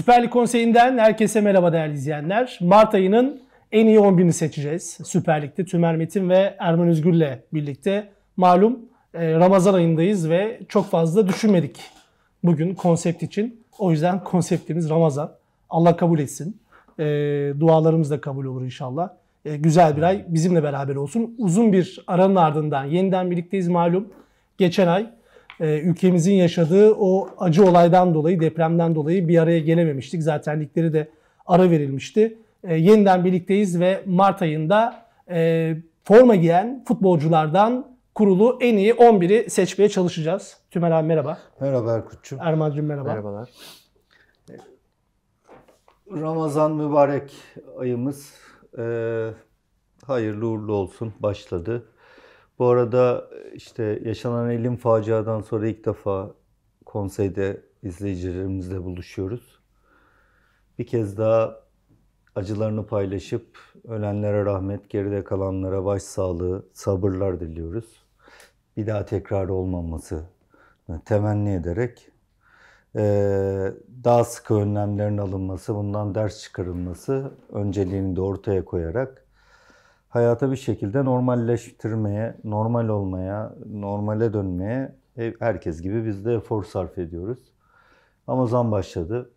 Süper Lig Konseyi'nden herkese merhaba değerli izleyenler. Mart ayının en iyi 11'ini seçeceğiz. Süper Lig'de Tümer Metin ve Erman Özgür'le birlikte. Malum e, Ramazan ayındayız ve çok fazla düşünmedik bugün konsept için. O yüzden konseptimiz Ramazan. Allah kabul etsin. E, dualarımız da kabul olur inşallah. E, güzel bir ay bizimle beraber olsun. Uzun bir aranın ardından yeniden birlikteyiz malum. Geçen ay ee, ülkemizin yaşadığı o acı olaydan dolayı, depremden dolayı bir araya gelememiştik. Zaten ligleri de ara verilmişti. E, yeniden birlikteyiz ve Mart ayında e, forma giyen futbolculardan kurulu en iyi 11'i seçmeye çalışacağız. Tümer abi merhaba. Merhaba Erkut'cum. Erman'cım merhaba. Merhabalar. Ramazan mübarek ayımız. E, hayırlı uğurlu olsun. Başladı. Bu arada e, işte yaşanan elim faciadan sonra ilk defa konseyde izleyicilerimizle buluşuyoruz. Bir kez daha acılarını paylaşıp ölenlere rahmet, geride kalanlara başsağlığı, sabırlar diliyoruz. Bir daha tekrar olmaması temenni ederek e, daha sıkı önlemlerin alınması, bundan ders çıkarılması önceliğini de ortaya koyarak hayata bir şekilde normalleştirmeye, normal olmaya, normale dönmeye e, herkes gibi biz de efor sarf ediyoruz. Ramazan başladı.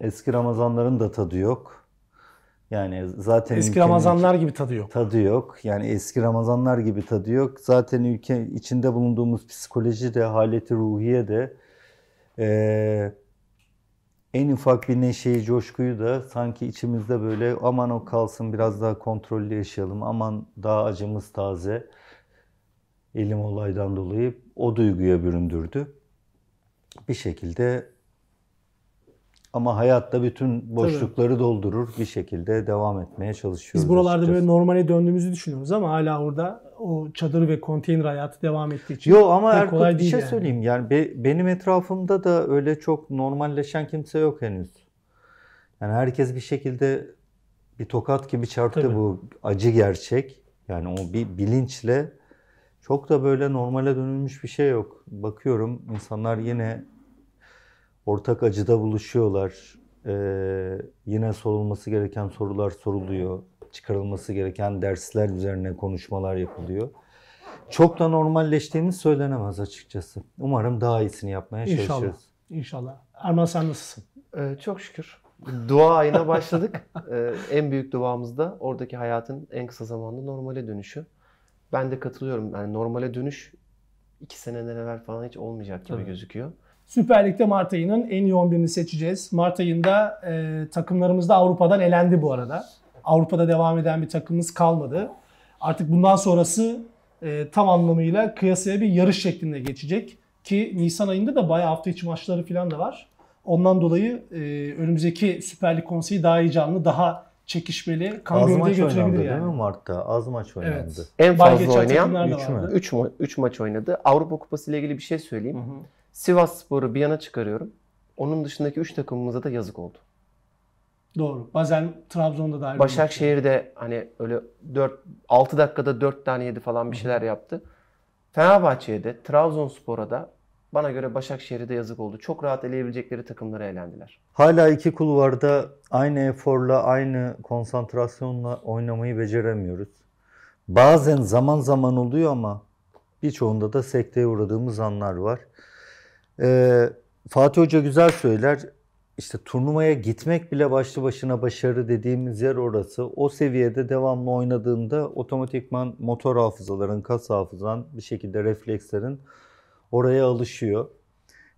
Eski Ramazanların da tadı yok. Yani zaten eski Ramazanlar gibi tadı yok. Tadı yok. Yani eski Ramazanlar gibi tadı yok. Zaten ülke içinde bulunduğumuz psikoloji de, haleti ruhiye de e, en ufak bir neşeyi, coşkuyu da sanki içimizde böyle aman o kalsın biraz daha kontrollü yaşayalım, aman daha acımız taze elim olaydan dolayı o duyguya büründürdü. Bir şekilde ama hayatta bütün boşlukları Tabii. doldurur bir şekilde devam etmeye çalışıyoruz. Biz buralarda açıkçası. böyle normale döndüğümüzü düşünüyoruz ama hala orada o çadır ve konteyner hayatı devam ettiği için. Yok ama Erkut kolay bir şey yani. söyleyeyim. Yani be, benim etrafımda da öyle çok normalleşen kimse yok henüz. Yani herkes bir şekilde bir tokat gibi çarptı Tabii. bu acı gerçek. Yani o bir bilinçle çok da böyle normale dönülmüş bir şey yok. Bakıyorum insanlar yine ortak acıda buluşuyorlar. Ee, yine sorulması gereken sorular soruluyor. Çıkarılması gereken dersler üzerine konuşmalar yapılıyor. Çok da normalleştiğimiz söylenemez açıkçası. Umarım daha iyisini yapmaya İnşallah. çalışırız. İnşallah. Erman sen nasılsın? Ee, çok şükür. Dua ayına başladık. ee, en büyük duamız da oradaki hayatın en kısa zamanda normale dönüşü. Ben de katılıyorum. Yani normale dönüş iki seneden evvel falan hiç olmayacak gibi Tabii. gözüküyor. Süper Lig'de Mart ayının en iyi 11'ini seçeceğiz. Mart ayında e, takımlarımız da Avrupa'dan elendi bu arada. Avrupa'da devam eden bir takımımız kalmadı. Artık bundan sonrası e, tam anlamıyla kıyasaya bir yarış şeklinde geçecek. Ki Nisan ayında da bayağı hafta içi maçları falan da var. Ondan dolayı e, önümüzdeki Süper Lig konseyi daha heyecanlı, daha çekişmeli. Az maç götürebilir oynandı yani. değil mi Mart'ta? Az maç oynandı. Evet. En fazla oynayan 3 ma- maç oynadı. Avrupa Kupası ile ilgili bir şey söyleyeyim. Hı hı. Sivas Spor'u bir yana çıkarıyorum. Onun dışındaki 3 takımımıza da yazık oldu. Doğru. Bazen Trabzon'da da ayrı. Başakşehir'de şey. hani öyle 4 6 dakikada 4 tane yedi falan bir şeyler yaptı. Fenerbahçe'ye de Trabzonspor'a da bana göre Başakşehir'de yazık oldu. Çok rahat eleyebilecekleri takımlara elendiler. Hala iki kulvarda aynı eforla, aynı konsantrasyonla oynamayı beceremiyoruz. Bazen zaman zaman oluyor ama birçoğunda da sekteye uğradığımız anlar var. Ee, Fatih Hoca güzel söyler. İşte turnuvaya gitmek bile başlı başına başarı dediğimiz yer orası. O seviyede devamlı oynadığında otomatikman motor hafızaların, kas hafızan bir şekilde reflekslerin oraya alışıyor.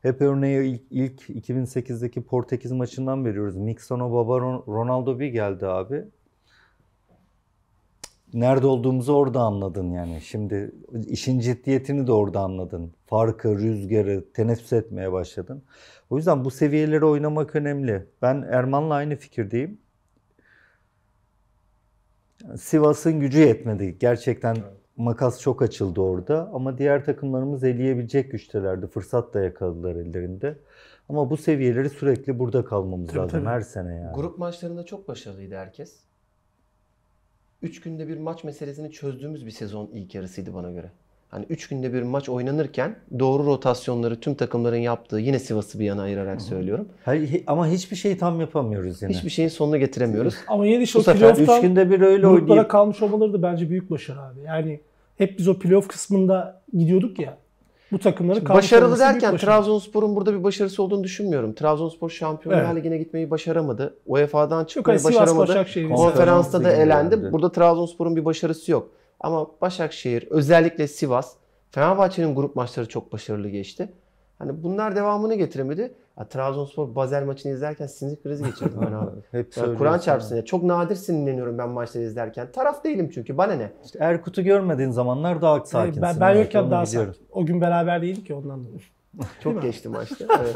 Hep örneği ilk, ilk 2008'deki Portekiz maçından veriyoruz. Mixon'a baba Ronaldo bir geldi abi nerede olduğumuzu orada anladın yani. Şimdi işin ciddiyetini de orada anladın. Farkı, rüzgarı teneffüs etmeye başladın. O yüzden bu seviyeleri oynamak önemli. Ben Erman'la aynı fikirdeyim. Sivas'ın gücü yetmedi. Gerçekten makas çok açıldı orada ama diğer takımlarımız eleyebilecek güçtelerdi. Fırsat da yakaladılar ellerinde. Ama bu seviyeleri sürekli burada kalmamız tabii, lazım tabii. her sene yani. Grup maçlarında çok başarılıydı herkes. 3 günde bir maç meselesini çözdüğümüz bir sezon ilk yarısıydı bana göre. Hani 3 günde bir maç oynanırken doğru rotasyonları tüm takımların yaptığı yine Sivas'ı bir yana ayırarak Hı-hı. söylüyorum. Her, ama hiçbir şeyi tam yapamıyoruz yine. Hiçbir şeyin sonuna getiremiyoruz. ama yeni şu şey playoff'tan 3 günde bir öyle oynayıp kalmış olmaları da bence büyük başarı abi. Yani hep biz o playoff kısmında gidiyorduk ya bu takımları başarılı derken Trabzonspor'un burada bir başarısı olduğunu düşünmüyorum. Trabzonspor Şampiyonlar evet. Ligi'ne gitmeyi başaramadı. UEFA'dan çıkmayı yok, başaramadı. Konferansta da elendi. Yani. Burada Trabzonspor'un bir başarısı yok. Ama Başakşehir, özellikle Sivas, Fenerbahçe'nin grup maçları çok başarılı geçti. Hani bunlar devamını getiremedi. Ya, Trabzonspor Bazel maçını izlerken sinir krizi geçirdim ben abi. Hep Kur'an çarpsın ya. Çok nadir sinirleniyorum ben maçları izlerken. Taraf değilim çünkü bana ne? İşte Erkut'u görmediğin zamanlar daha e, sakinsin. Ee, ben, ben yokken daha biliyorum. sakin. O gün beraber değildik ki ondan dolayı. Çok geçti maçta. Evet.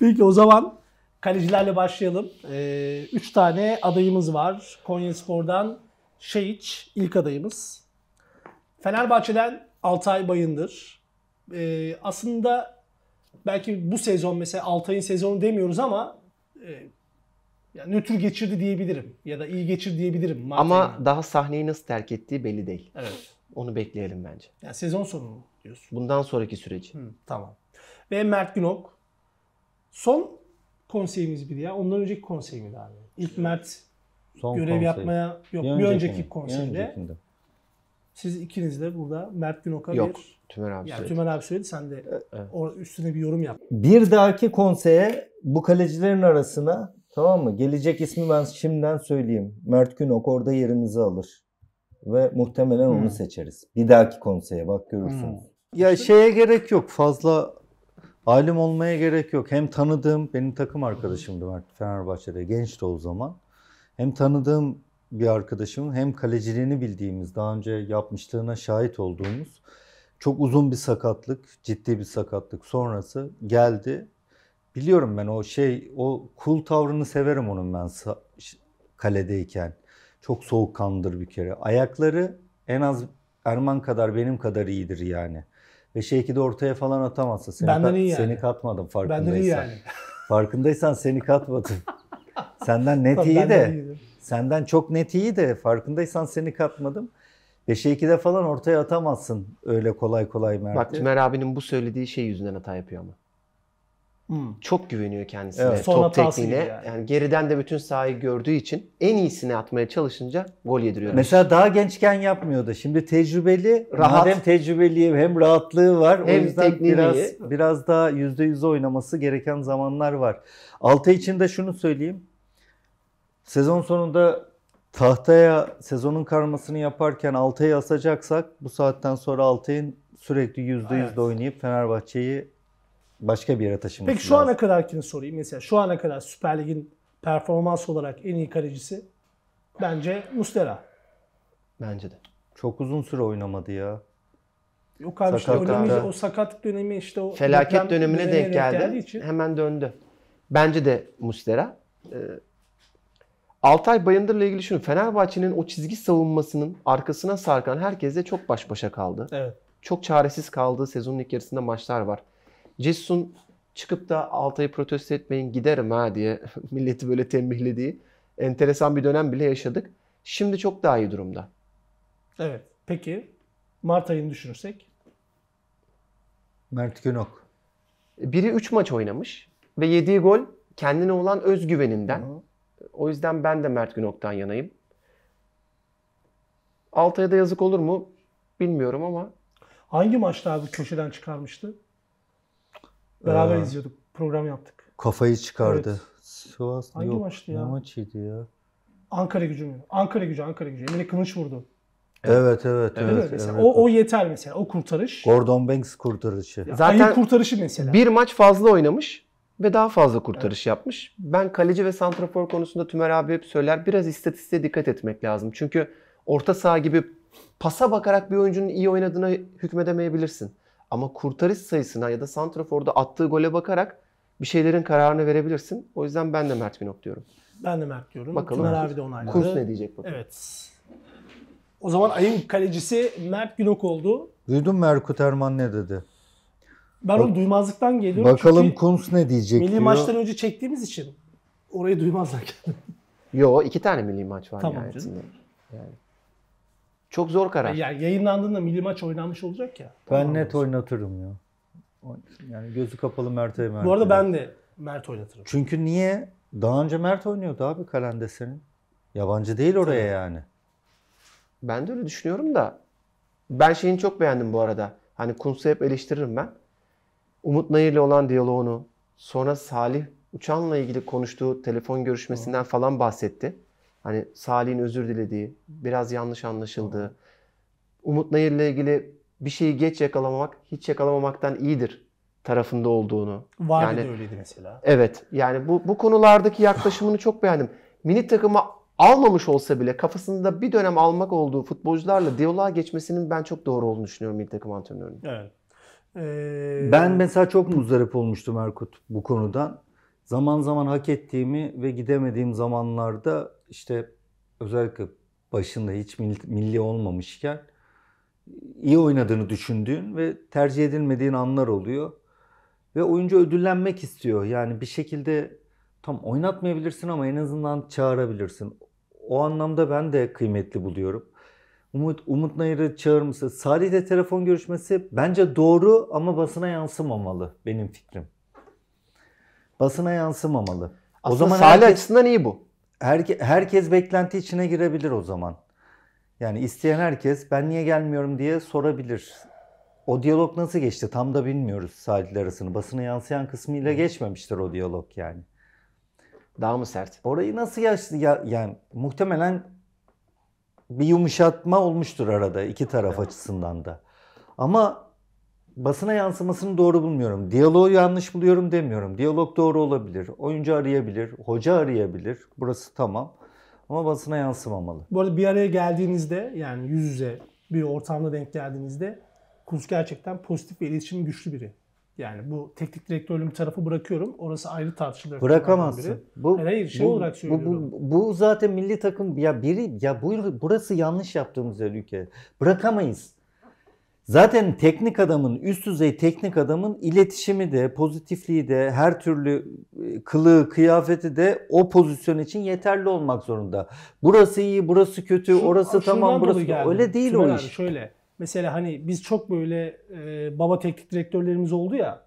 Peki o zaman kalecilerle başlayalım. Ee, üç tane adayımız var. Konya Spor'dan Şehiç ilk adayımız. Fenerbahçe'den Altay Bayındır. Ee, aslında belki bu sezon mesela Altay'ın sezonu demiyoruz ama e, yani nötr geçirdi diyebilirim. Ya da iyi geçir diyebilirim. Martin'e. Ama daha sahneyi nasıl terk ettiği belli değil. Evet. Onu bekleyelim bence. Yani sezon sonu mu diyorsun? Bundan sonraki süreci. Hı, tamam. Ve Mert Günok. Son konseyimiz bir ya. Ondan önceki konsey mi daha? İlk Mert Son görev konsey. yapmaya yok bir, bir önceki mi? konseyde. Bir siz ikiniz de burada Mert Günok'a Yok. bir... Tümer abi yani söyledi. Tümer abi söyledi sen de evet. üstüne bir yorum yap. Bir dahaki konseye bu kalecilerin arasına tamam mı? Gelecek ismi ben şimdiden söyleyeyim. Mert Günok orada yerimizi alır. Ve muhtemelen hmm. onu seçeriz. Bir dahaki konseye bak görürsünüz. Hmm. Ya şeye gerek yok. Fazla alim olmaya gerek yok. Hem tanıdığım, benim takım arkadaşımdı Mert Fenerbahçe'de. Genç de o zaman. Hem tanıdığım bir arkadaşımın hem kaleciliğini bildiğimiz, daha önce yapmışlığına şahit olduğumuz çok uzun bir sakatlık, ciddi bir sakatlık sonrası geldi. Biliyorum ben o şey, o cool tavrını severim onun ben kaledeyken. Çok soğukkanlıdır bir kere. Ayakları en az Erman kadar benim kadar iyidir yani. Ve şey ki de ortaya falan atamazsa seni, kat, yani. seni katmadım farkındaysan. Benden iyi yani. farkındaysan seni katmadım. Senden net Tabii iyi de. İyiydim. Senden çok net iyi de farkındaysan seni katmadım. 5'e 2'de falan ortaya atamazsın öyle kolay kolay Mert'i. Bak Tümer abinin bu söylediği şey yüzünden hata yapıyor ama. Hmm. Çok güveniyor kendisine evet, top tekniğine. Yani. yani geriden de bütün sahayı gördüğü için en iyisini atmaya çalışınca gol yediriyor. Mesela daha gençken yapmıyordu. Şimdi tecrübeli, Rahat. hem tecrübeliyim hem rahatlığı var. Hem o yüzden biraz iyi. biraz daha %100 oynaması gereken zamanlar var. Altı için de şunu söyleyeyim. Sezon sonunda tahtaya sezonun karmasını yaparken Altay'ı asacaksak bu saatten sonra Altay'ın sürekli %100 evet. oynayıp Fenerbahçe'yi başka bir yere taşıması Peki şu lazım. ana kadarkini sorayım. Mesela şu ana kadar Süper Lig'in performans olarak en iyi kalecisi bence Mustera. Bence de. Çok uzun süre oynamadı ya. Yok abi işte dönemi, o sakatlık dönemi işte o felaket dönemine denk, denk geldi. Için. Hemen döndü. Bence de Mustera. Ee, Altay Bayındır'la ilgili şunu. Fenerbahçe'nin o çizgi savunmasının arkasına sarkan herkesle çok baş başa kaldı. Evet. Çok çaresiz kaldığı sezonun ilk yarısında maçlar var. Cesun çıkıp da Altay'ı protesto etmeyin giderim ha diye milleti böyle tembihlediği enteresan bir dönem bile yaşadık. Şimdi çok daha iyi durumda. Evet. Peki Mart ayını düşünürsek? Mert Günok. Biri 3 maç oynamış ve yediği gol kendine olan özgüveninden, Hı. O yüzden ben de Mert Günok'tan yanayım. Altay'a da yazık olur mu bilmiyorum ama. Hangi maçta abi köşeden çıkarmıştı? Beraber ee, izliyorduk. Program yaptık. Kafayı çıkardı. Evet. Sivas Hangi yok. maçtı ya? Ne maçıydı ya? Ankara gücü mü? Ankara gücü, Ankara gücü. Emine Kılıç vurdu. Evet evet evet. evet, evet. O, o yeter mesela. O kurtarış. Gordon Banks kurtarışı. Ya, Zaten kurtarışı mesela. Bir maç fazla oynamış ve daha fazla kurtarış evet. yapmış. Ben kaleci ve santrafor konusunda Tümer abi hep söyler. Biraz istatistiğe dikkat etmek lazım. Çünkü orta saha gibi pasa bakarak bir oyuncunun iyi oynadığına hükmedemeyebilirsin. Ama kurtarış sayısına ya da santraforda attığı gole bakarak bir şeylerin kararını verebilirsin. O yüzden ben de Mert Günok diyorum. Ben de Mert diyorum. Bakalım. Tümer abi de onayladı. Kurs ne diyecek bakalım. Evet. O zaman ayın kalecisi Mert Günok oldu. Duydun mu Erkut Erman ne dedi? Ben onu duymazlıktan geliyorum. Bakalım Çünkü ne diyecek milli diyor. maçtan önce çektiğimiz için orayı duymazlar kendim. Yo iki tane milli maç var tamam, nihayetinde. Yani. Çok zor karar. Yani yayınlandığında milli maç oynanmış olacak ya. Ben tamam. net oynatırım ya. Yani gözü kapalı Mert'e Mert. Bu arada ben de Mert oynatırım. Çünkü niye? Daha önce Mert oynuyordu abi kalende senin. Yabancı değil oraya Tabii. yani. Ben de öyle düşünüyorum da. Ben şeyini çok beğendim bu arada. Hani Kuntz'u hep eleştiririm ben. Umut Nayır'la olan diyaloğunu, sonra Salih Uçan'la ilgili konuştuğu telefon görüşmesinden falan bahsetti. Hani Salih'in özür dilediği, biraz yanlış anlaşıldığı. Umut Nayır'la ilgili bir şeyi geç yakalamamak, hiç yakalamamaktan iyidir tarafında olduğunu. Vardı yani, de öyleydi mesela. Evet. Yani bu, bu konulardaki yaklaşımını çok beğendim. Mini takımı almamış olsa bile kafasında bir dönem almak olduğu futbolcularla diyaloğa geçmesinin ben çok doğru olduğunu düşünüyorum mini takım antrenörünün. Evet. Ee... Ben mesela çok muzdarip olmuştum Erkut bu konudan. Zaman zaman hak ettiğimi ve gidemediğim zamanlarda işte özellikle başında hiç milli olmamışken iyi oynadığını düşündüğün ve tercih edilmediğin anlar oluyor. Ve oyuncu ödüllenmek istiyor. Yani bir şekilde tam oynatmayabilirsin ama en azından çağırabilirsin. O anlamda ben de kıymetli buluyorum. Umut, Umut Nayır'ı çağırmışsa Salih'le telefon görüşmesi bence doğru ama basına yansımamalı benim fikrim. Basına yansımamalı. Aslında o zaman Salih herkes, açısından iyi bu. Herke, herkes beklenti içine girebilir o zaman. Yani isteyen herkes ben niye gelmiyorum diye sorabilir. O diyalog nasıl geçti tam da bilmiyoruz Salih'le arasını. Basına yansıyan kısmıyla geçmemiştir o diyalog yani. Daha mı sert? Orayı nasıl yaşlı ya, yani muhtemelen bir yumuşatma olmuştur arada iki taraf açısından da. Ama basına yansımasını doğru bulmuyorum. Diyaloğu yanlış buluyorum demiyorum. Diyalog doğru olabilir. Oyuncu arayabilir, hoca arayabilir. Burası tamam. Ama basına yansımamalı. Bu arada bir araya geldiğinizde yani yüz yüze bir ortamda denk geldiğinizde Kuz gerçekten pozitif ve iletişim güçlü biri. Yani bu teknik direktörlüğüm tarafı bırakıyorum. Orası ayrı tartışılır. Bırakamazsın. Bu, hayır, şey bu, olarak söylüyorum. Bu, bu, bu, zaten milli takım ya biri ya bu, burası yanlış yaptığımız yer ülke. Bırakamayız. Zaten teknik adamın, üst düzey teknik adamın iletişimi de, pozitifliği de, her türlü e, kılığı, kıyafeti de o pozisyon için yeterli olmak zorunda. Burası iyi, burası kötü, Şu, orası tamam, burası geldim. öyle değil Tümer o iş. Abi şöyle, Mesela hani biz çok böyle e, baba teknik direktörlerimiz oldu ya.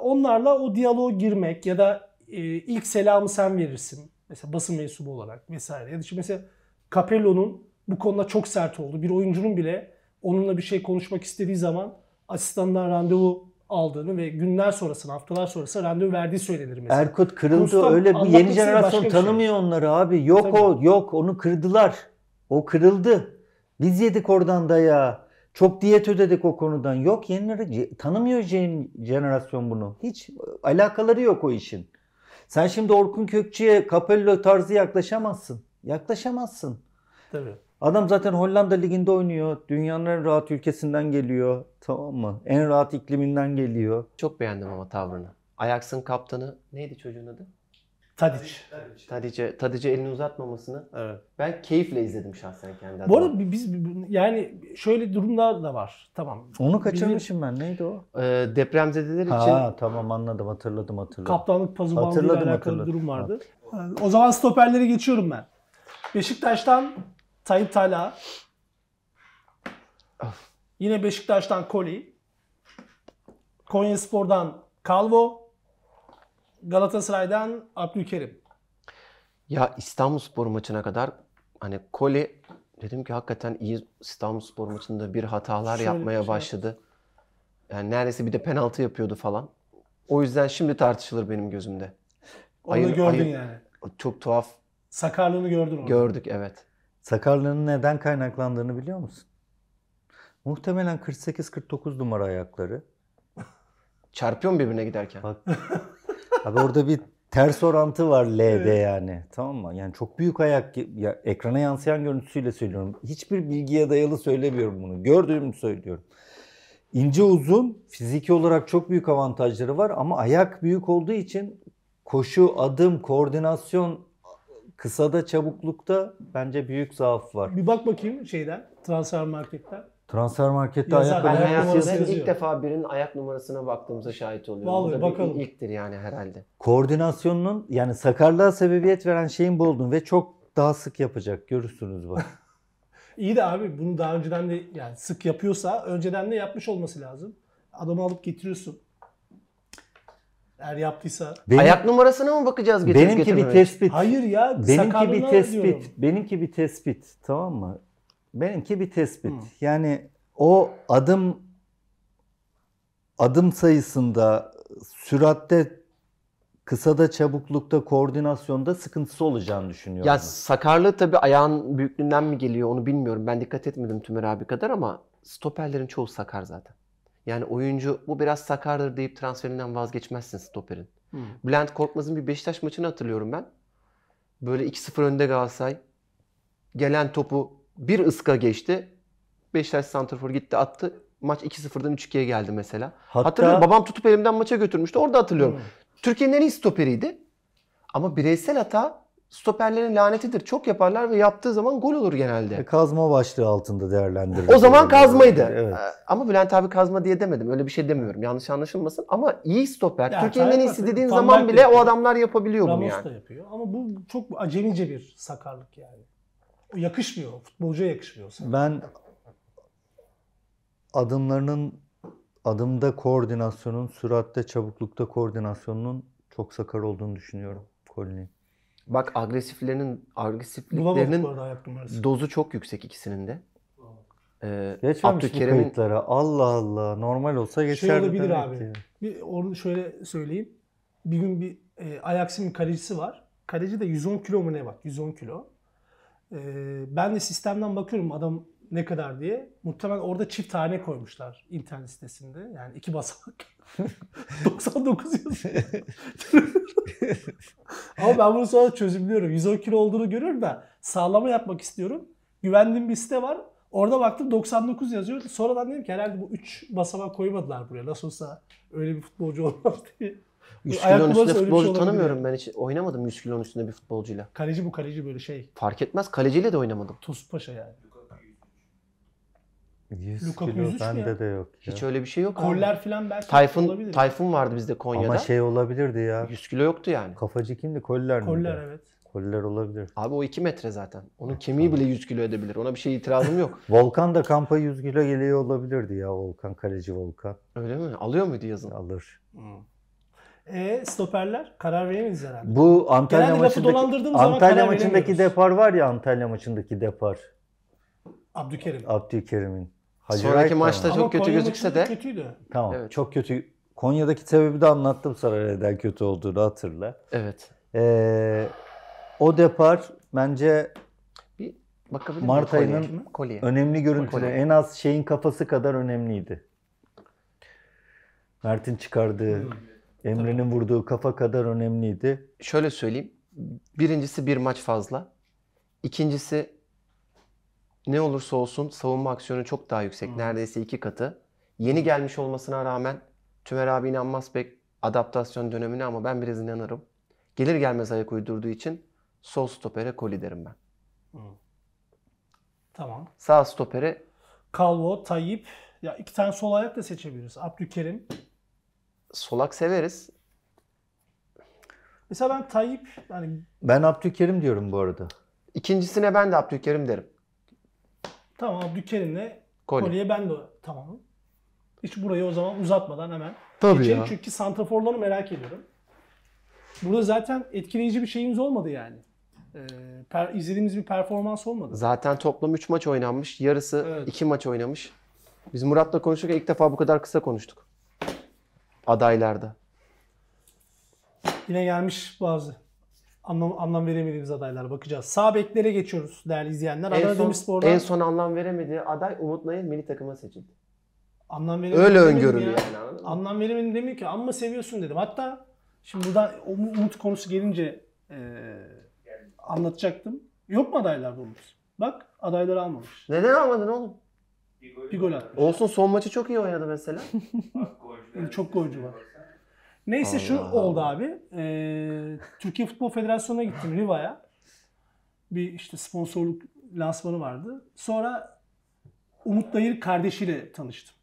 Onlarla o diyaloğa girmek ya da e, ilk selamı sen verirsin. Mesela basın mensubu olarak vesaire. Ya da işte mesela Capello'nun bu konuda çok sert oldu. Bir oyuncunun bile onunla bir şey konuşmak istediği zaman asistandan randevu aldığını ve günler sonrasını, haftalar sonrasını randevu verdiği söylenir mesela. Erkut kırıldı Rus'tan öyle bu yeni jenerasyon şey tanımıyor şey. onları abi. Yok Tabii. o, yok onu kırdılar. O kırıldı. Biz yedik oradan da ya. Çok diyet ödedik o konudan. Yok yenileri tanımıyor jenerasyon bunu. Hiç e, alakaları yok o işin. Sen şimdi Orkun Kökçü'ye Capello tarzı yaklaşamazsın. Yaklaşamazsın. Tabii. Adam zaten Hollanda Ligi'nde oynuyor. Dünyanın en rahat ülkesinden geliyor. Tamam mı? En rahat ikliminden geliyor. Çok beğendim ama tavrını. Ajax'ın kaptanı neydi çocuğun adı? Tadic. Tadic'e Tadic'e elini uzatmamasını evet. ben keyifle izledim şahsen kendi adıma. Bu arada biz yani şöyle durumlar da var. Tamam. Onu kaçırmışım ben. Neydi o? E, depremzedeler ha, için. Ha tamam anladım hatırladım hatırladım. Kaptanlık Pazı bandı alakalı hatırladım. durum vardı. Ha. Ee, o zaman stoperleri geçiyorum ben. Beşiktaş'tan Tayyip Tala. Yine Beşiktaş'tan Koli. Konyaspor'dan Calvo. Galatasaray'dan Abdülkerim. Ya İstanbulspor maçına kadar hani Koli dedim ki hakikaten iyi İstanbulspor maçında bir hatalar Şöyle yapmaya şey. başladı. Yani neredeyse bir de penaltı yapıyordu falan. O yüzden şimdi tartışılır benim gözümde. Onu ayır, gördün ayır, yani. Çok tuhaf. Sakarlığını gördün onu. Gördük evet. Sakarlığının neden kaynaklandığını biliyor musun? Muhtemelen 48-49 numara ayakları. Çarpıyor mu birbirine giderken? Bak Abi orada bir ters orantı var L'de evet. yani. Tamam mı? Yani çok büyük ayak ya, ekrana yansıyan görüntüsüyle söylüyorum. Hiçbir bilgiye dayalı söylemiyorum bunu. Gördüğümü söylüyorum. İnce uzun fiziki olarak çok büyük avantajları var ama ayak büyük olduğu için koşu, adım, koordinasyon kısada çabuklukta bence büyük zaaf var. Bir bak bakayım şeyden transfer marketten. Transfer markette Yazar, ayak Ben ayak hayatımda ilk defa birinin ayak numarasına baktığımıza şahit oluyorum. Vallahi bakalım. bir ilktir yani herhalde. Koordinasyonun yani sakarlığa sebebiyet veren şeyin bu olduğunu ve çok daha sık yapacak. Görürsünüz bak. İyi de abi bunu daha önceden de yani sık yapıyorsa önceden de yapmış olması lazım. Adamı alıp getiriyorsun. Eğer yaptıysa. Benim- ayak numarasına mı bakacağız getirip benimki bir getirmemek? tespit. hayır ya Benimki bir tespit. diyorum. Benimki bir tespit. Tamam mı? Benimki bir tespit. Hı. Yani o adım adım sayısında, süratte, kısada, çabuklukta, koordinasyonda sıkıntısı olacağını düşünüyorum. Ya sakarlığı tabii ayağın büyüklüğünden mi geliyor onu bilmiyorum. Ben dikkat etmedim Tümer abi kadar ama stoperlerin çoğu sakar zaten. Yani oyuncu bu biraz sakardır deyip transferinden vazgeçmezsin stoperin. Hmm. Bülent Korkmaz'ın bir Beşiktaş maçını hatırlıyorum ben. Böyle 2-0 önde Galatasaray. Gelen topu bir ıska geçti. Beşiktaş Santrfor gitti attı. Maç 2-0'dan 3-2'ye geldi mesela. Hatta... Hatırlıyorum babam tutup elimden maça götürmüştü. Orada hatırlıyorum. Hmm. Türkiye'nin en iyi stoperiydi. Ama bireysel hata stoperlerin lanetidir. Çok yaparlar ve yaptığı zaman gol olur genelde. E, kazma başlığı altında değerlendirilir. O zaman kazmaydı. Evet. Ee, ama Bülent abi kazma diye demedim. Öyle bir şey demiyorum. Yanlış anlaşılmasın. Ama iyi stoper. Ya, Türkiye'nin en iyisi dediğin zaman bile yapıyor. o adamlar yapabiliyor Ramos bunu yani. Ramos da yapıyor. Ama bu çok acemice bir sakarlık yani. Yakışmıyor. Futbolcuya yakışmıyor. Sana. Ben adımlarının adımda koordinasyonun, süratte, çabuklukta koordinasyonunun çok sakar olduğunu düşünüyorum Colley'in. Bak agresiflerinin agresifliklerinin dozu çok yüksek ikisinin de. Ee, Geçmemiş bu kayıtlara. Allah Allah. Normal olsa şey geçerdi. Şey olabilir abi. Ki. Bir, onu şöyle söyleyeyim. Bir gün bir e, Ajax'ın kalecisi var. Kaleci de 110 kilo mu ne bak. 110 kilo. Ee, ben de sistemden bakıyorum adam ne kadar diye. Muhtemelen orada çift tane koymuşlar internet sitesinde. Yani iki basamak. 99 yazıyor. Ama ben bunu sonra çözümlüyorum. 110 kilo olduğunu görüyorum da sağlama yapmak istiyorum. Güvendiğim bir site var. Orada baktım 99 yazıyor. Sonradan dedim ki herhalde bu 3 basamak koymadılar buraya. Nasıl olsa öyle bir futbolcu olmaz diye. 100 e, Ayak kilonun üstünde varsa futbolcu şey tanımıyorum ben hiç. Oynamadım 100 kilonun üstünde bir futbolcuyla. Kaleci bu kaleci böyle şey. Fark etmez kaleciyle de oynamadım. Tospaşa yani. 100 Lukaku kilo 103 mü bende ya? de yok ya. Hiç öyle bir şey yok. abi. Koller falan belki Tayfun, olabilir. Tayfun vardı bizde Konya'da. Ama şey olabilirdi ya. 100 kilo yoktu yani. Kafacı kimdi? Koller miydi? Koller evet. Koller olabilir. Abi o 2 metre zaten. Onun kemiği bile 100 kilo edebilir. Ona bir şey itirazım yok. Volkan da kampa 100 kilo geliyor olabilirdi ya Volkan. Kaleci Volkan. Öyle mi? Alıyor muydu yazın? Alır. Hmm. E, stoperler karar veremeyiz herhalde. Bu Antalya Genelde maçındaki, Antalya maçındaki depar var ya Antalya maçındaki depar. Abdülkerim. Abdülkerim'in. Hacı Sonraki Wright maçta çok kötü Konya gözükse de. Kötüydü. Tamam evet. çok kötü. Konya'daki sebebi de anlattım sana neden kötü olduğunu hatırla. Evet. Ee, o depar bence bir bakabilir Mart ayının önemli görüntüleri. En az şeyin kafası kadar önemliydi. Mert'in çıkardığı. Hmm. Emre'nin Tabii. vurduğu kafa kadar önemliydi. Şöyle söyleyeyim. Birincisi bir maç fazla. İkincisi ne olursa olsun savunma aksiyonu çok daha yüksek. Hı. Neredeyse iki katı. Yeni gelmiş olmasına rağmen Tümer abi inanmaz pek adaptasyon dönemine ama ben biraz inanırım. Gelir gelmez ayak uydurduğu için sol stopere Koli derim ben. Hı. Tamam. Sağ stopere Calvo, Tayyip. Ya iki tane sol ayak da seçebiliriz. Abdülkerim, solak severiz. Mesela ben Tayyip yani Ben Abdülkerim diyorum bu arada. İkincisine ben de Abdülkerim derim. tamam Abdülkerim'le Koli. ben de tamam. Hiç burayı o zaman uzatmadan hemen Tabii geçelim. ya. Çünkü santraforları merak ediyorum. Burada zaten etkileyici bir şeyimiz olmadı yani. Ee, per- izlediğimiz bir performans olmadı. Zaten toplam 3 maç oynanmış. Yarısı Evet. maç oynamış. Biz Murat'la konuşurken ilk defa bu kadar kısa konuştuk adaylarda? Yine gelmiş bazı anlam, anlam veremediğimiz adaylar bakacağız. Sağ beklere geçiyoruz değerli izleyenler. En son, Demirspor'dan en son anlam veremediği aday Umut Nayır milli takıma seçildi. anlam Öyle demedim öngörülüyor ya. yani, Anlam veremedim demiyor ki ama seviyorsun dedim. Hatta şimdi burada um-, umut konusu gelince e, anlatacaktım. Yok mu adaylarda umut? Bak adayları almamış. Neden almadın oğlum? Bir gol atmış. Olsun son maçı çok iyi oynadı mesela. çok golcü var. Neyse şu Allah. oldu abi. Ee, Türkiye Futbol Federasyonu'na gittim Riva'ya. Bir işte sponsorluk lansmanı vardı. Sonra Umut Dayır kardeşiyle tanıştım.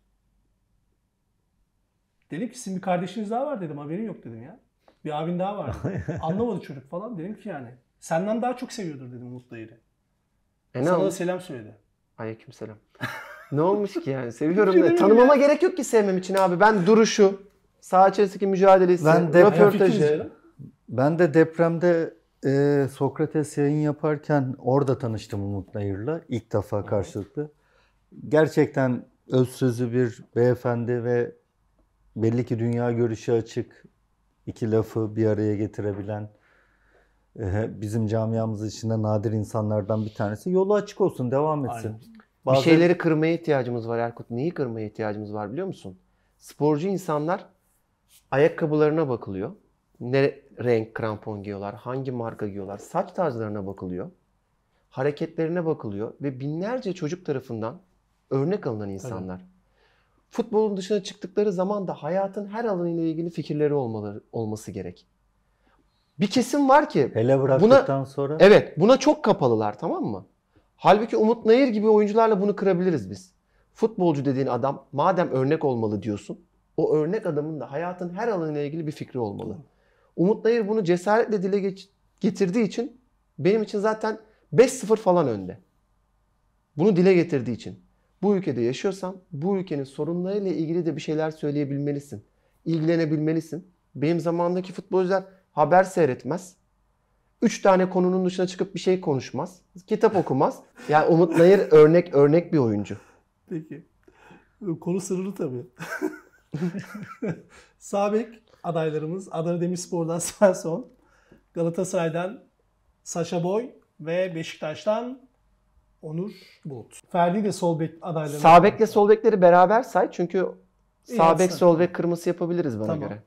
Dedim ki sizin bir kardeşiniz daha var dedim. Haberim yok dedim ya. Bir abin daha var. Anlamadı çocuk falan. Dedim ki yani senden daha çok seviyordur dedim Umut Dayır'ı. E Sana da selam söyledi. Aleyküm selam ne olmuş ki yani? Seviyorum da. Tanımama gerek yok ki sevmem için abi. Ben duruşu, saha içerisindeki mücadelesi, ben de, röportajı. Ben de depremde e, Sokrates yayın yaparken orada tanıştım Umut Nayır'la. ilk defa karşılıklı. Gerçekten öz sözü bir beyefendi ve belli ki dünya görüşü açık, iki lafı bir araya getirebilen e, bizim camiamız içinde nadir insanlardan bir tanesi. Yolu açık olsun, devam etsin. Aynen. Bazen... Bir şeyleri kırmaya ihtiyacımız var Erkut. Neyi kırmaya ihtiyacımız var biliyor musun? Sporcu insanlar ayakkabılarına bakılıyor. Ne renk krampon giyiyorlar, hangi marka giyiyorlar, saç tarzlarına bakılıyor. Hareketlerine bakılıyor ve binlerce çocuk tarafından örnek alınan insanlar. Evet. Futbolun dışına çıktıkları zaman da hayatın her alanıyla ilgili fikirleri olmaları, olması gerek. Bir kesim var ki hele bıraktıktan buna, sonra evet buna çok kapalılar tamam mı? Halbuki Umut Nayır gibi oyuncularla bunu kırabiliriz biz. Futbolcu dediğin adam madem örnek olmalı diyorsun, o örnek adamın da hayatın her alanıyla ilgili bir fikri olmalı. Umut Nayır bunu cesaretle dile getirdiği için benim için zaten 5-0 falan önde. Bunu dile getirdiği için. Bu ülkede yaşıyorsan, bu ülkenin sorunlarıyla ilgili de bir şeyler söyleyebilmelisin. İlgilenebilmelisin. Benim zamandaki futbolcular haber seyretmez. Üç tane konunun dışına çıkıp bir şey konuşmaz. Kitap okumaz. Yani Umut Nayır örnek örnek bir oyuncu. Peki. Konu sınırlı tabii. Sabek adaylarımız Adana Demirspor'dan Svensson, Galatasaray'dan Saşa Boy ve Beşiktaş'tan Onur Bulut. Ferdi de sol bek adayları. Sağ bekle sol bekleri beraber say çünkü Sabek sağ bek sol bek kırmızı yapabiliriz bana tamam. göre.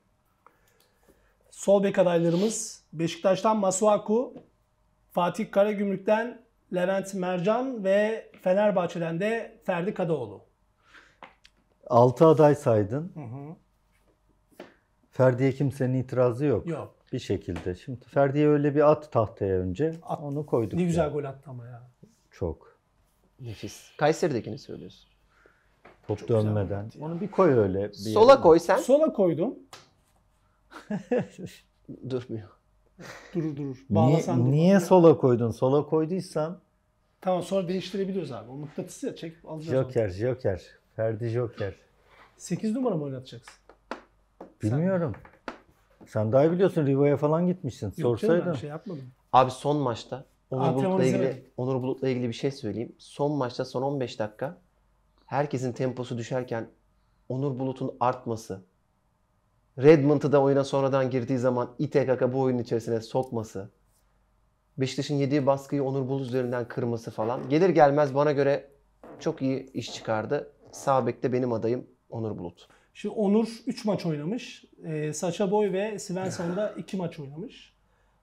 Sol bek adaylarımız Beşiktaş'tan Masuaku, Fatih Karagümrük'ten Levent Mercan ve Fenerbahçe'den de Ferdi Kadıoğlu. 6 aday saydın. Hı hı. Ferdi'ye kimsenin itirazı yok. Yok. Bir şekilde. Şimdi Ferdi'ye öyle bir at tahtaya önce. At. Onu koyduk. Ne ya. güzel gol attı ama ya. Çok. Nefis. Kayseri'dekini söylüyorsun. Top Çok dönmeden. Onu bir koy öyle. Bir Sola yere. koy sen. Sola koydum. Durmuyor. Durur durur. Bağlasan niye, niye sola koydun? Sola koyduysan Tamam sonra değiştirebiliyoruz abi. O mıknatısı ya çekip alacağız. Joker, onu. Joker. Ferdi Joker. 8 numara mı oynatacaksın? Bilmiyorum. Sen, Sen daha iyi biliyorsun. Riva'ya falan gitmişsin. Yok Sorsaydın. Canım, şey yapmadım. Abi son maçta Onur Bulut'la ilgili evet. Onur Bulut'la ilgili bir şey söyleyeyim. Son maçta son 15 dakika herkesin temposu düşerken Onur Bulut'un artması, Redmond'u da oyuna sonradan girdiği zaman İTKK bu oyunun içerisine sokması. Beşiktaş'ın yediği baskıyı Onur Bul üzerinden kırması falan. Gelir gelmez bana göre çok iyi iş çıkardı. Sağ benim adayım Onur Bulut. Şimdi Onur 3 maç oynamış. E, ee, Saça Boy ve Svensson da 2 maç oynamış.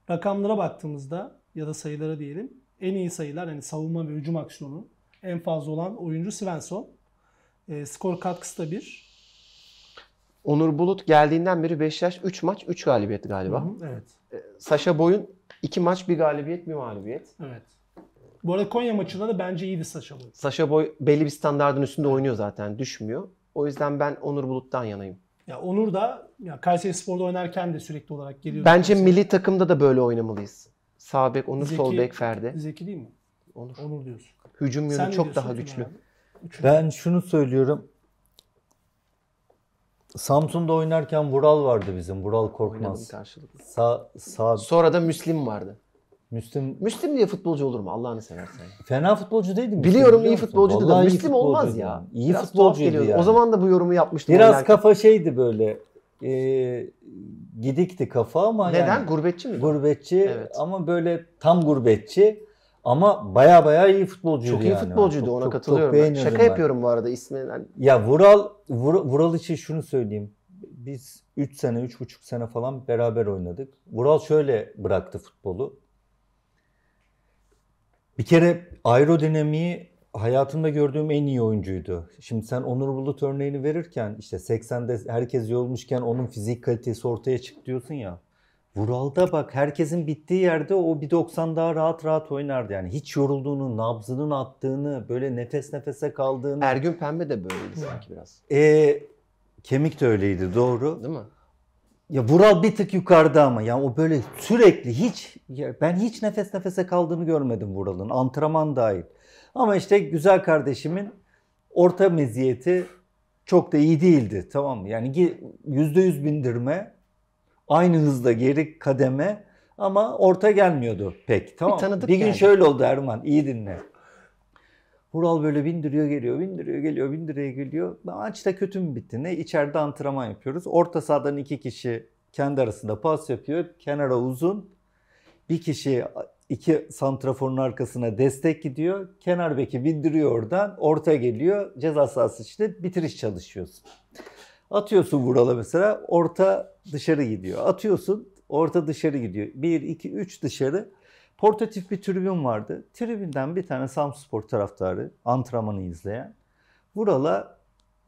Rakamlara baktığımızda ya da sayılara diyelim. En iyi sayılar yani savunma ve hücum aksiyonu en fazla olan oyuncu Svensson. E, skor katkısı da 1. Onur Bulut geldiğinden beri Beşiktaş 3 maç 3 galibiyet galiba. Hı hı, evet. Ee, Saşa Boy'un 2 maç bir galibiyet bir mağlubiyet. Evet. Bu arada Konya maçında da bence iyiydi Saşa Boy. Saşa Boy belli bir standardın üstünde oynuyor zaten düşmüyor. O yüzden ben Onur Bulut'tan yanayım. Ya Onur da ya Kayseri Spor'da oynarken de sürekli olarak geliyor. Bence Kayseri. milli takımda da böyle oynamalıyız. Sağ bek Onur, Zeki, sol bek Ferdi. Zeki değil mi? Onur. Onur diyorsun. Hücum yönü çok daha güçlü. Ben şunu söylüyorum. Samsun'da oynarken Vural vardı bizim. Vural Korkmaz. karşılıklı. Sağ, Sonra da Müslim vardı. Müslim Müslim diye futbolcu olur mu Allah'ını seversen? Fena futbolcu değildi Biliyorum iyi musun? futbolcuydu da Vallahi iyi olmaz ya. İyi Biraz tuhaf futbolcuydu geliyordu. yani. O zaman da bu yorumu yapmıştım. Biraz kafa şeydi böyle. E, gidikti kafa ama Neden? yani Gurbetçi mi? gurbetçi Evet. ama böyle tam gurbetçi. Ama baya baya iyi futbolcuydu Çok yani. iyi futbolcuydu çok, ona çok, katılıyorum. Çok ben. Şaka ben. yapıyorum bu arada ismini. Hani... Ya Vural, Vur, Vural için şunu söyleyeyim. Biz 3 sene, 3,5 sene falan beraber oynadık. Vural şöyle bıraktı futbolu. Bir kere aerodinamiği hayatımda gördüğüm en iyi oyuncuydu. Şimdi sen Onur Bulut örneğini verirken işte 80'de herkes yorulmuşken onun fizik kalitesi ortaya çık diyorsun ya. Vural'da bak herkesin bittiği yerde o bir 90 daha rahat rahat oynardı. Yani hiç yorulduğunu, nabzının attığını, böyle nefes nefese kaldığını. Ergün Pembe de böyleydi sanki biraz. E, kemik de öyleydi doğru. Değil mi? Ya Vural bir tık yukarıda ama yani o böyle sürekli hiç ben hiç nefes nefese kaldığını görmedim Vural'ın antrenman dahil. Ama işte güzel kardeşimin orta meziyeti çok da iyi değildi tamam mı? Yani %100 bindirme Aynı hızda geri kademe ama orta gelmiyordu pek. Tamam. Bir, tanıdık bir gün geldi. şöyle oldu Erman iyi dinle. Vural böyle bindiriyor geliyor, bindiriyor geliyor, bindiriyor geliyor. Maçta kötü mü bitti ne? İçeride antrenman yapıyoruz. Orta sahadan iki kişi kendi arasında pas yapıyor. Kenara uzun. Bir kişi iki santraforun arkasına destek gidiyor. Kenar beki bindiriyor oradan. Orta geliyor. Ceza sahası içinde bitiriş çalışıyorsun. Atıyorsun Vural'a mesela orta dışarı gidiyor. Atıyorsun orta dışarı gidiyor. 1, 2, 3 dışarı. Portatif bir tribün vardı. Tribünden bir tane Samspor taraftarı antrenmanı izleyen Vural'a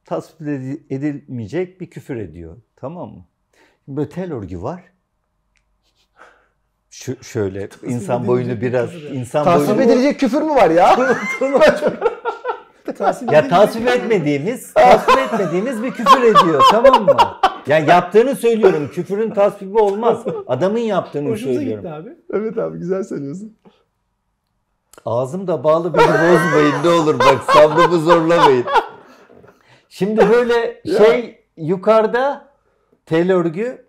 tasvip edilmeyecek bir küfür ediyor. Tamam mı? Böyle tel var. Şu, şöyle tasvip insan boyunu biraz küfür. insan tasvip boyunu... edilecek küfür mü var ya? tasvip ya tasvip etmediğimiz, tasvip etmediğimiz bir küfür ediyor tamam mı? Yani yaptığını söylüyorum. Küfürün tasvibi olmaz. Adamın yaptığını Hoşumuza söylüyorum. gitti abi. Evet abi güzel söylüyorsun. Ağzım da bağlı beni bozmayın ne olur bak sabrımı zorlamayın. Şimdi böyle şey yukarıda tel örgü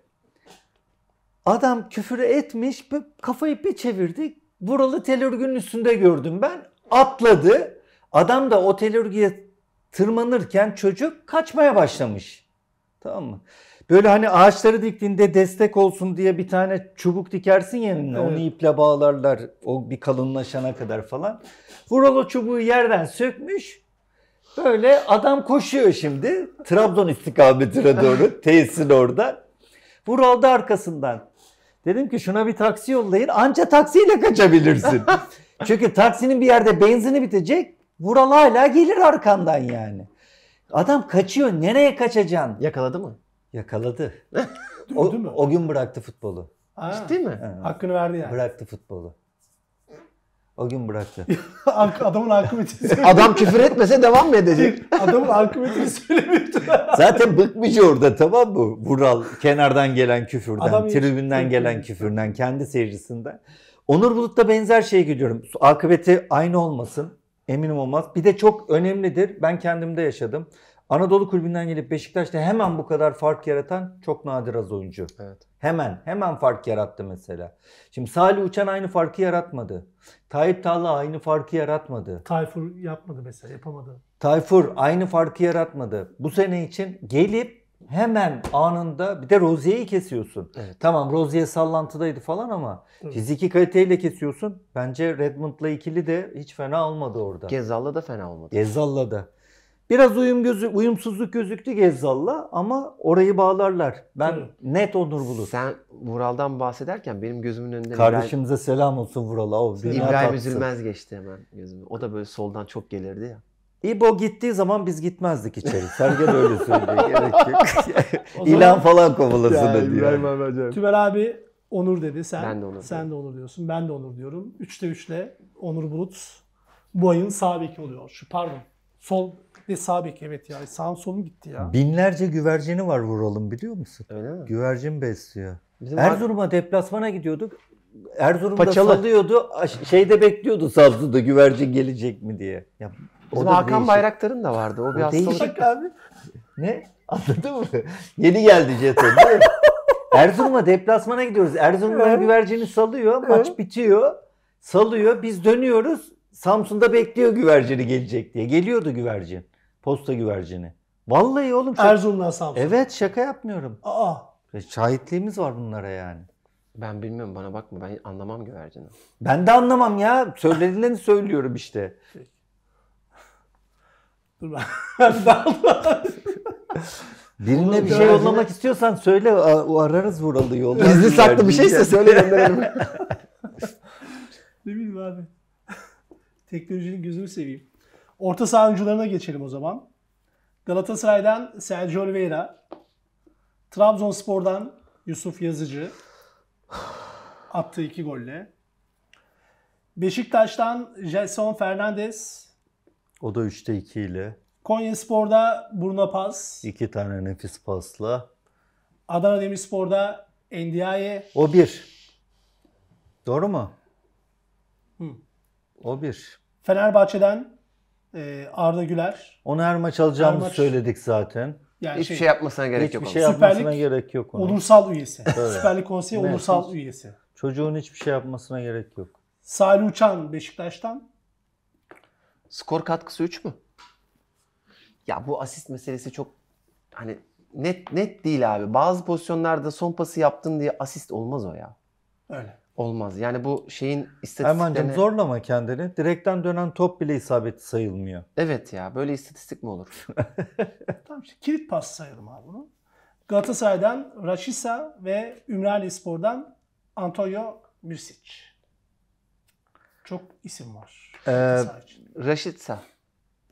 adam küfür etmiş kafayı bir çevirdik. Buralı tel örgünün üstünde gördüm ben. Atladı Adam da otelürgiye tırmanırken çocuk kaçmaya başlamış. Tamam mı? Böyle hani ağaçları diktiğinde destek olsun diye bir tane çubuk dikersin yerine. Evet. Onu iple bağlarlar o bir kalınlaşana kadar falan. Vural o çubuğu yerden sökmüş. Böyle adam koşuyor şimdi. Trabzon istikametine doğru. Tesis orada. Vural da arkasından. Dedim ki şuna bir taksi yollayın. Anca taksiyle kaçabilirsin. Çünkü taksinin bir yerde benzini bitecek. Vural hala gelir arkandan yani. Adam kaçıyor. Nereye kaçacaksın? Yakaladı mı? Yakaladı. o, mü? o gün bıraktı futbolu. Aa, Ciddi mi? Ha. Hakkını verdi yani. Bıraktı futbolu. O gün bıraktı. Adamın akıbetini e, söyle- Adam küfür etmese devam mı edecek? Adamın akıbetini söylemiyordun. Zaten bıkmış orada tamam mı? Vural kenardan gelen küfürden, Adam- tribünden gelen küfürden, kendi seyircisinden. Onur Bulut'ta benzer şey görüyorum. Akıbeti aynı olmasın. Eminim olmaz. Bir de çok önemlidir. Ben kendimde yaşadım. Anadolu Kulübü'nden gelip Beşiktaş'ta hemen bu kadar fark yaratan çok nadir az oyuncu. Evet. Hemen, hemen fark yarattı mesela. Şimdi Salih Uçan aynı farkı yaratmadı. Tayyip Talha aynı farkı yaratmadı. Tayfur yapmadı mesela, yapamadı. Tayfur aynı farkı yaratmadı. Bu sene için gelip hemen anında bir de Rozier'i kesiyorsun. Evet. Tamam Rozier sallantıdaydı falan ama Hı. fiziki kaliteyle kesiyorsun. Bence Redmond'la ikili de hiç fena olmadı orada. Gezal'la da fena olmadı. Gezal'la da. Biraz uyum gözü, uyumsuzluk gözüktü Gezal'la ama orayı bağlarlar. Ben Hı. net Onur bulur. Sen Vural'dan bahsederken benim gözümün önünde Kardeşimize İbrahim... selam olsun Vural'a. O İbrahim Üzülmez geçti hemen gözümü. O da böyle soldan çok gelirdi ya. İbo gittiği zaman biz gitmezdik içeri. Sen Sergen öyle söyledi. İlan falan kovalasın yani, da diyor. Tümer abi Onur dedi. Sen, ben de Onur. Sen diyorum. de Onur diyorsun. Ben de Onur diyorum. Üçte üçle Onur Bulut bu ayın sağ beki oluyor. Şu pardon. Sol ve sağ bek evet ya. Sağın solun gitti ya. Binlerce güvercini var vuralım biliyor musun? Öyle mi? Güvercin besliyor. Bizim Erzurum'a var... deplasmana gidiyorduk. Erzurum'da Paçalı. salıyordu. Şeyde bekliyordu Sabzu'da güvercin gelecek mi diye. Ya Bizim Hakan değişik. Bayraktar'ın da vardı. O bir o değişik abi. Ne? Anladın mı? Yeni geldi jeton Erzurum'a deplasmana gidiyoruz. Erzurum'a güvercini salıyor. Maç bitiyor. Salıyor. Biz dönüyoruz. Samsun'da bekliyor güvercini gelecek diye. Geliyordu güvercin. Posta güvercini. Vallahi oğlum. Şaka... Erzurum'dan Samsun. Evet şaka yapmıyorum. Aa. E, şahitliğimiz var bunlara yani. Ben bilmiyorum bana bakma ben anlamam güvercini. Ben de anlamam ya. söylediklerini söylüyorum işte. Dur ben dağıldım. Birine bir şey yollamak istiyorsan söyle a- ararız Vural'ı yolda Gizli saklı bir şeyse söyle gönderelim. ne bileyim abi. Teknolojinin gözünü seveyim. Orta saha oyuncularına geçelim o zaman. Galatasaray'dan Sergio Oliveira, Trabzonspor'dan Yusuf Yazıcı attığı iki golle. Beşiktaş'tan Gelson Fernandes, o da 3'te 2 ile. Konya Spor'da Bruno Paz. 2 tane nefis pasla. Adana Demirspor'da Endiaye. O 1. Doğru mu? Hı. O 1. Fenerbahçe'den e, Arda Güler. Onu her maç alacağımızı her maç... söyledik zaten. Yani Hiçbir şey, şey yapmasına gerek hiçbir yok. Hiçbir şey yapmasına Lig, gerek yok. Onun. Onursal üyesi. Evet. Konseyi onursal üyesi. Çocuğun hiçbir şey yapmasına gerek yok. Salih Uçan Beşiktaş'tan. Skor katkısı 3 mü? Ya bu asist meselesi çok hani net net değil abi. Bazı pozisyonlarda son pası yaptın diye asist olmaz o ya. Öyle. Olmaz. Yani bu şeyin istatistiklerine... Erman'cığım zorlama kendini. Direkten dönen top bile isabet sayılmıyor. Evet ya. Böyle istatistik mi olur? tamam işte kilit pas sayalım abi bunu. Galatasaray'dan Raşisa ve Ümraniye Spor'dan Antonio Mirsic. Çok isim var. Ee, Raşitsa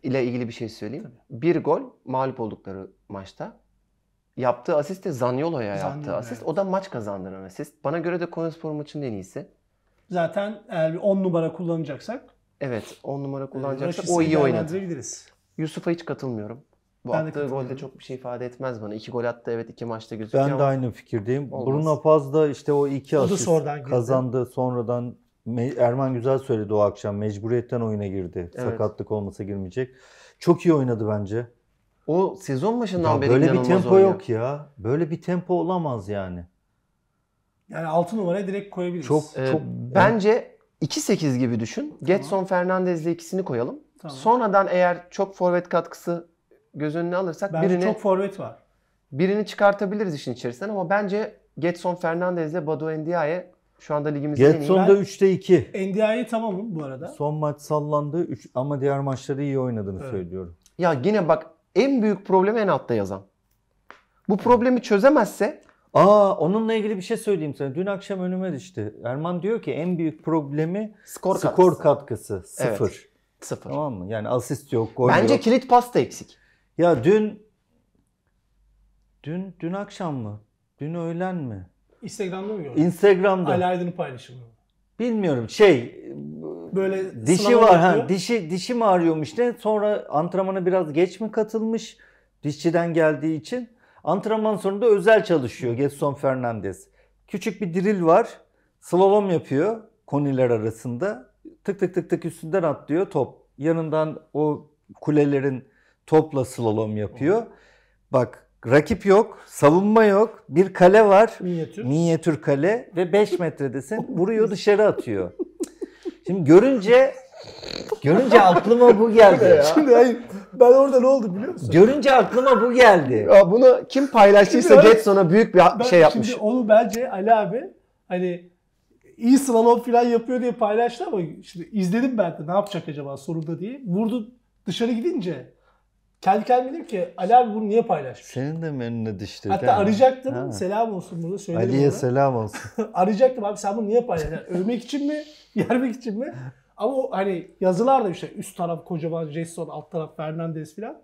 ile ilgili bir şey söyleyeyim. Tabii. Bir gol mağlup oldukları maçta. Yaptığı asist de Zaniolo'ya yaptığı evet. asist. O da maç kazandıran asist. Bana göre de Konyaspor maçının en iyisi. Zaten eğer 10 numara kullanacaksak. Evet 10 numara e, kullanacaksak Raşitsa o iyi oynadı. Yusuf'a hiç katılmıyorum. Bu ben attığı golde çok bir şey ifade etmez bana. İki gol attı evet iki maçta gözüküyor Ben de ama... aynı fikirdeyim. Olmaz. Bruno Paz da işte o iki asist kazandı. Girdi. Sonradan Erman Güzel söyledi o akşam. Mecburiyetten oyuna girdi. Evet. Sakatlık olmasa girmeyecek. Çok iyi oynadı bence. O sezon başından ya beri böyle bir tempo oynuyor. yok ya. Böyle bir tempo olamaz yani. Yani 6 numaraya direkt koyabiliriz. Çok ee, çok bence 2-8 gibi düşün. Tamam. Getson Fernandez'le ikisini koyalım. Tamam. Sonradan eğer çok forvet katkısı göz önüne alırsak bence birini çok forvet var. Birini çıkartabiliriz işin içerisinden ama bence Getson Fernandez'le Badou Endia'ya şu anda ligimizde en iyi. Getson'da 3'te 2. NDI'yi tamamım bu arada. Son maç sallandı üç, ama diğer maçları iyi oynadığını Evet. söylüyorum. Ya yine bak en büyük problemi en altta yazan. Bu problemi çözemezse Aa onunla ilgili bir şey söyleyeyim sana. Dün akşam önüme düştü. Erman diyor ki en büyük problemi skor, skor katkısı. katkısı. Evet. Sıfır. Tamam mı? Yani asist yok, gol Bence yok. kilit pas da eksik. Ya dün dün dün akşam mı? Dün öğlen mi? Instagram'da mı gördün? Instagram'da. Ali paylaşımı. Bilmiyorum şey böyle dişi var yapıyor. ha dişi dişi mi ağrıyormuş ne sonra antrenmana biraz geç mi katılmış dişçiden geldiği için antrenman sonunda özel çalışıyor Getson Fernandez. Küçük bir diril var. Slalom yapıyor koniler arasında. Tık tık tık tık üstünden atlıyor top. Yanından o kulelerin topla slalom yapıyor. Bak Rakip yok, savunma yok. Bir kale var. Minyatür. Minyatür kale ve 5 metredesin. Vuruyor dışarı atıyor. Şimdi görünce görünce aklıma bu geldi. Şimdi hayır. Ben orada ne oldu biliyor musun? Görünce aklıma bu geldi. Ya bunu kim paylaştıysa Şimdi- Getson'a büyük bir Ben şey yapmış. Şimdi onu bence Ali abi hani iyi slalom falan yapıyor diye paylaştı ama şimdi izledim ben de ne yapacak acaba sorunda diye. Vurdu dışarı gidince kendi kendime dedim ki Ali abi bunu niye paylaşmış? Senin de mi önüne düştü? Hatta değil arayacaktım. Ha. Selam olsun burada söyledim Ali'ye selam olsun. arayacaktım abi sen bunu niye paylaştın? Yani övmek için mi? Yermek için mi? Ama o hani yazılar da işte üst taraf kocaman Jason, alt taraf Fernandez filan.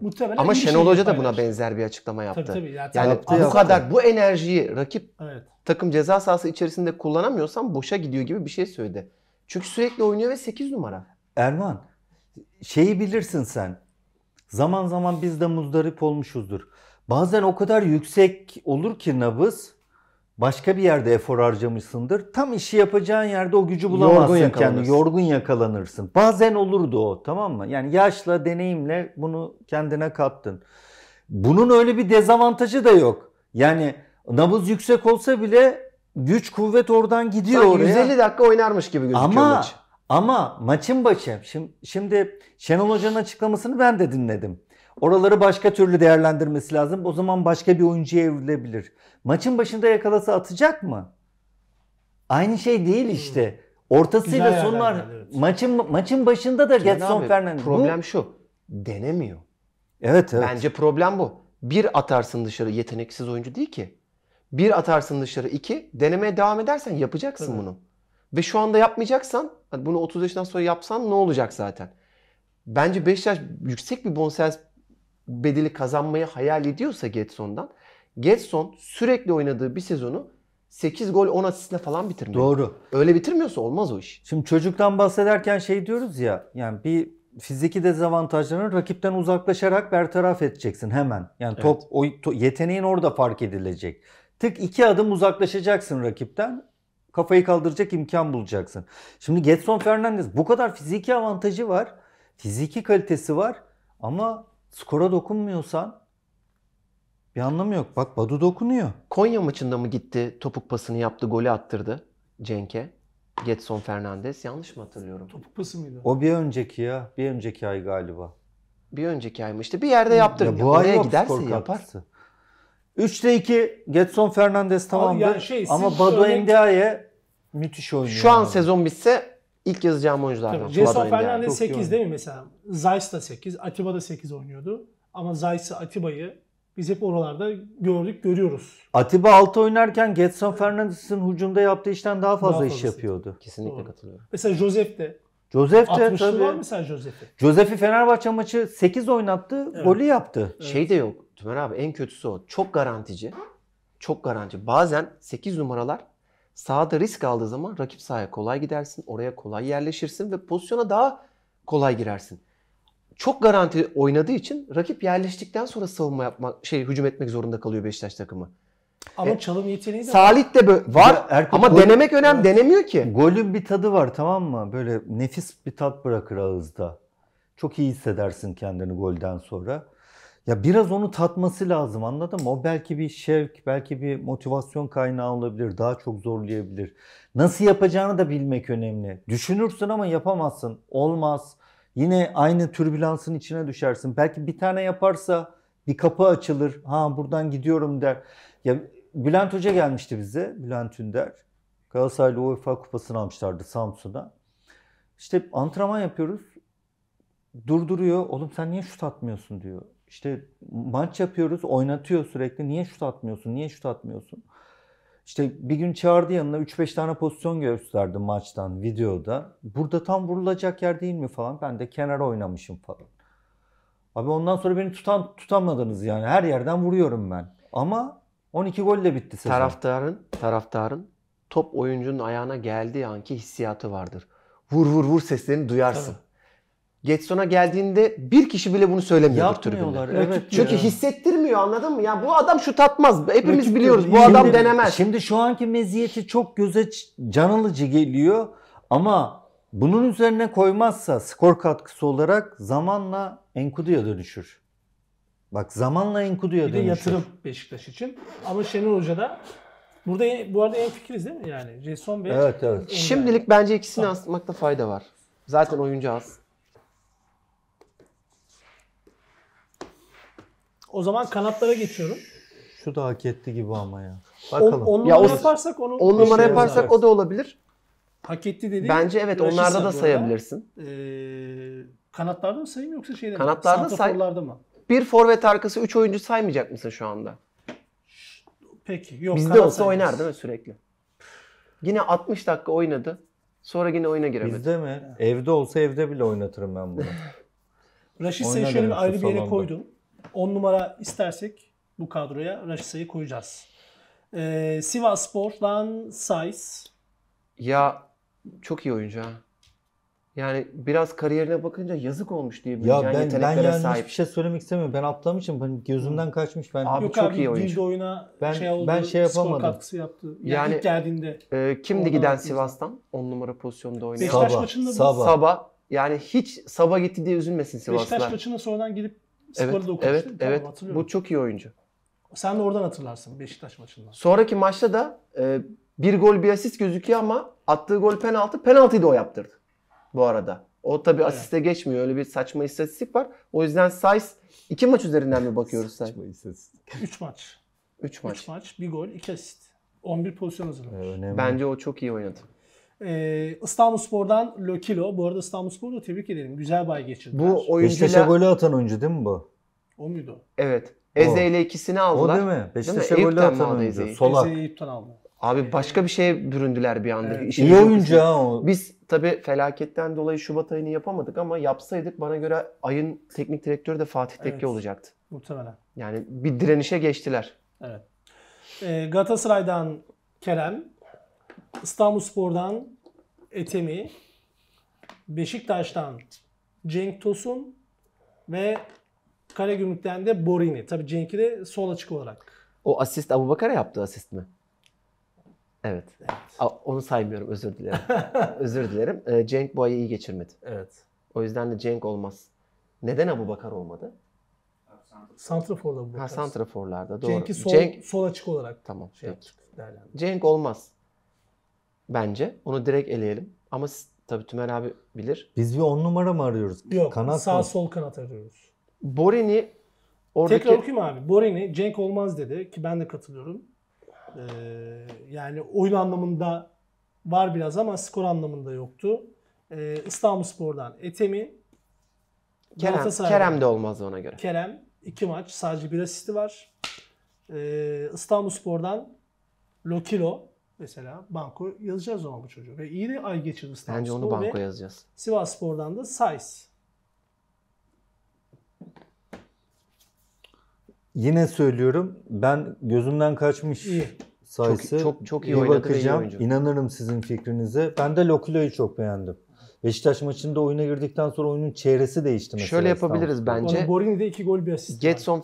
Muhtemelen Ama Şenol şey Hoca da buna benzer bir açıklama yaptı. Tabii, tabii, yani yani yaptı, bu kadar bu enerjiyi rakip evet. takım ceza sahası içerisinde kullanamıyorsan boşa gidiyor gibi bir şey söyledi. Çünkü sürekli oynuyor ve 8 numara. Erman şeyi bilirsin sen. Zaman zaman biz de muzdarip olmuşuzdur. Bazen o kadar yüksek olur ki nabız başka bir yerde efor harcamışsındır. Tam işi yapacağın yerde o gücü bulamazsın yorgun kendi. Yorgun yakalanırsın. Bazen olurdu o tamam mı? Yani yaşla, deneyimle bunu kendine kattın. Bunun öyle bir dezavantajı da yok. Yani nabız yüksek olsa bile güç kuvvet oradan gidiyor Sanki oraya. 150 dakika oynarmış gibi gözüküyor Ama maç. Ama maçın başı, şimdi, şimdi Şenol Hoca'nın açıklamasını ben de dinledim. Oraları başka türlü değerlendirmesi lazım. O zaman başka bir oyuncuya evrilebilir. Maçın başında yakalası atacak mı? Aynı şey değil hmm. işte. Ortasıyla sonlar yerler, evet. maçın maçın başında da Getson Fernandes. Problem bu, şu. Denemiyor. Evet evet. Bence problem bu. Bir atarsın dışarı yeteneksiz oyuncu değil ki. Bir atarsın dışarı iki. Denemeye devam edersen yapacaksın evet. bunu. Ve şu anda yapmayacaksan bunu 30 yaşından sonra yapsan ne olacak zaten? Bence 5 yaş yüksek bir bonservis bedeli kazanmayı hayal ediyorsa Getson'dan Getson sürekli oynadığı bir sezonu 8 gol 10 asistle falan bitirmiyor. Doğru. Öyle bitirmiyorsa olmaz o iş. Şimdi çocuktan bahsederken şey diyoruz ya yani bir fiziki dezavantajlarını rakipten uzaklaşarak bertaraf edeceksin hemen. Yani top evet. o to, yeteneğin orada fark edilecek. Tık iki adım uzaklaşacaksın rakipten kafayı kaldıracak imkan bulacaksın. Şimdi Getson Fernandez bu kadar fiziki avantajı var. Fiziki kalitesi var. Ama skora dokunmuyorsan bir anlamı yok. Bak Badu dokunuyor. Konya maçında mı gitti topuk pasını yaptı golü attırdı Cenk'e? Getson Fernandez yanlış mı hatırlıyorum? Topuk pası mıydı? O bir önceki ya. Bir önceki ay galiba. Bir önceki aymıştı, bir yerde yaptırdı. Ya, bu ya, ay yok, giderse skor yapar. 3'te 2 Getson Fernandez tamamdır. Yani şey, Ama Badu örnek... Endiaye müthiş oynuyor. Şu an abi. sezon bitse ilk yazacağım oyunculardan. Getson Fernandez 8 oynuyor. değil mi mesela? Zayis da 8, Atiba da 8 oynuyordu. Ama Zayis'i Atiba'yı biz hep oralarda gördük, görüyoruz. Atiba 6 oynarken Getson Fernandez'in hücumda yaptığı işten daha fazla daha iş yapıyordu. Kesinlikle Doğru. katılıyorum. Mesela Josef de Josef de 60'lı tabii. var mesela Josef'i. Josef'i Fenerbahçe maçı 8 oynattı, evet. golü yaptı. Evet. Şey de yok. Tümer abi en kötüsü o. Çok garantici. Çok garantici. Bazen 8 numaralar sahada risk aldığı zaman rakip sahaya kolay gidersin. Oraya kolay yerleşirsin ve pozisyona daha kolay girersin. Çok garanti oynadığı için rakip yerleştikten sonra savunma yapmak, şey hücum etmek zorunda kalıyor Beşiktaş takımı. Ama e, çalım yeteneği de Salih de böyle var Erkut, ama gol, denemek önemli. Evet. Denemiyor ki. Golün bir tadı var tamam mı? Böyle nefis bir tat bırakır ağızda. Çok iyi hissedersin kendini golden sonra. Ya biraz onu tatması lazım anladın mı? O belki bir şevk, belki bir motivasyon kaynağı olabilir. Daha çok zorlayabilir. Nasıl yapacağını da bilmek önemli. Düşünürsün ama yapamazsın. Olmaz. Yine aynı türbülansın içine düşersin. Belki bir tane yaparsa bir kapı açılır. Ha buradan gidiyorum der. Ya Bülent Hoca gelmişti bize. Bülent Ünder. Galatasaray'la UEFA kupasını almışlardı Samsun'a. İşte antrenman yapıyoruz. Durduruyor. Oğlum sen niye şut atmıyorsun diyor. İşte maç yapıyoruz, oynatıyor sürekli. Niye şut atmıyorsun? Niye şut atmıyorsun? İşte bir gün çağırdı yanına 3-5 tane pozisyon gösterdi maçtan videoda. Burada tam vurulacak yer değil mi falan. Ben de kenara oynamışım falan. Abi ondan sonra beni tutan tutamadınız yani. Her yerden vuruyorum ben. Ama 12 golle bitti sezon. Taraftarın, taraftarın top oyuncunun ayağına geldiği anki hissiyatı vardır. Vur vur vur seslerini duyarsın. Tabii. Getson'a geldiğinde bir kişi bile bunu söylemiyor Yapmıyorlar. Tribünde. Evet. Çünkü ya. hissettirmiyor anladın mı? Ya bu adam şut atmaz. Hepimiz Rakip biliyoruz. Bu şimdi, adam denemez. Şimdi şu anki meziyeti çok göze can alıcı geliyor ama bunun üzerine koymazsa skor katkısı olarak zamanla Enkudu'ya dönüşür. Bak zamanla Enkudu'ya dönüşür. Bir de yatırım Beşiktaş için. Ama Şenol Hoca da burada bu arada en fikiriz değil mi? Yani Jason Bey. Evet evet. Şimdilik yani. bence ikisini tamam. asmakta fayda var. Zaten oyuncu az. O zaman kanatlara geçiyorum. Şu da hak etti gibi ama ya. Bakalım. 10 numara ya o, yaparsak onu 10 numara yaparsak yazarız. o da olabilir. Hak etti dedi. Bence evet onlarda da sayabilirsin. Ee, kanatlarda mı sayayım yoksa şeyde mi? Kanatlarda say. mı? Bir forvet arkası 3 oyuncu saymayacak mısın şu anda? Peki. Yok, Bizde olsa saymayız. oynar değil mi sürekli? Yine 60 dakika oynadı. Sonra yine oyuna giremedi. Bizde mi? Evde olsa evde bile oynatırım ben bunu. Raşit seni şöyle bir ayrı bir yere koydum. 10 numara istersek bu kadroya Raşisa'yı koyacağız. Ee, Sivas Spor'dan Saiz. Ya çok iyi oyuncu ha. Yani biraz kariyerine bakınca yazık olmuş diye bir ya yani ben, ben yani sahip. hiçbir şey söylemek istemiyorum. Ben atlamışım. Ben gözümden Hı. kaçmış. Ben abi, Yok çok abi, iyi oyuncu. Dilde oyuna ben, şey oldu. Ben şey yapamadım. Skor katkısı yaptı. Yani, yani ilk geldiğinde. E, kimdi giden Sivas'tan? 10 numara pozisyonda oynayan. Beşiktaş Saba. maçında Saba. Sabah. Yani hiç Sabah gitti diye üzülmesin Sivaslar. Beşiktaş maçında sonradan gidip Evet, evet, evet. Bu çok iyi oyuncu. Sen de oradan hatırlarsın Beşiktaş maçından. Sonraki maçta da e, bir gol bir asist gözüküyor ama attığı gol penaltı. Penaltıyı da o yaptırdı bu arada. O tabii evet. asiste geçmiyor. Öyle bir saçma istatistik var. O yüzden size iki maç üzerinden mi bakıyoruz Sainz? Saçma istatistik. Üç maç. Üç maç. Üç maç, bir gol, iki asist. 11 pozisyon hazırlamış. Ee, önemli. Bence o çok iyi oynadı. Ee, İstanbul Spor'dan Lokilo. Bu arada İstanbul Spor'u da tebrik edelim. Güzel bay geçirdiler. Bu oyuncuyla... Beşiktaş'a golü atan oyuncu değil mi bu? O muydu? Evet. Eze ile ikisini aldılar. O değil mi? Beşiktaş'a golü atan oyuncu. Eze'yi. Solak. Eze'yi Eyüp'ten aldı. Abi başka bir şeye büründüler bir anda. Evet. İşin İyi oyuncu ha o. Biz tabii felaketten dolayı Şubat ayını yapamadık ama yapsaydık bana göre ayın teknik direktörü de Fatih Tekke olacaktı. Muhtemelen. Yani bir direnişe geçtiler. Evet. Ee, Galatasaray'dan Kerem, İstanbul Spor'dan Etemi, Beşiktaş'tan Cenk Tosun ve Karagümrük'ten de Borini. Tabii Cenk'i de sol açık olarak. O asist Abu Bakar'a yaptığı asist mi? Evet. evet. onu saymıyorum özür dilerim. özür dilerim. Ee, Cenk bu ayı iyi geçirmedi. Evet. O yüzden de Cenk olmaz. Neden Abu Bakar olmadı? Santrafor'da bu. Ha Santrafor'larda doğru. Cenk'i sol, Cenk... sol açık olarak. Tamam. Şey peki. Cenk olmaz bence. Onu direkt eleyelim. Ama tabii Tümer abi bilir. Biz bir on numara mı arıyoruz? Yok. Kanat sağ mı? sol kanat arıyoruz. Borini oradaki... Tekrar okuyayım abi. Borini Cenk Olmaz dedi ki ben de katılıyorum. Ee, yani oyun anlamında var biraz ama skor anlamında yoktu. Ee, İstanbul Spor'dan Etemi. Kerem, Kerem de olmaz ona göre. Kerem iki maç sadece bir asisti var. Ee, İstanbul Spor'dan Lokilo mesela banko yazacağız o bu çocuğu. Ve iyi de ay geçirdi İstanbul Bence onu banko yazacağız. Sivas Spor'dan da Sais. Yine söylüyorum ben gözümden kaçmış iyi. sayısı. Çok, çok, çok iyi, iyi bakacağım. Iyi İnanırım sizin fikrinize. Ben de Lokulo'yu çok beğendim. Beşiktaş maçında oyuna girdikten sonra oyunun çehresi değişti mesela. Şöyle yapabiliriz İstanbul. bence. Borini'de iki gol bir asist. Getson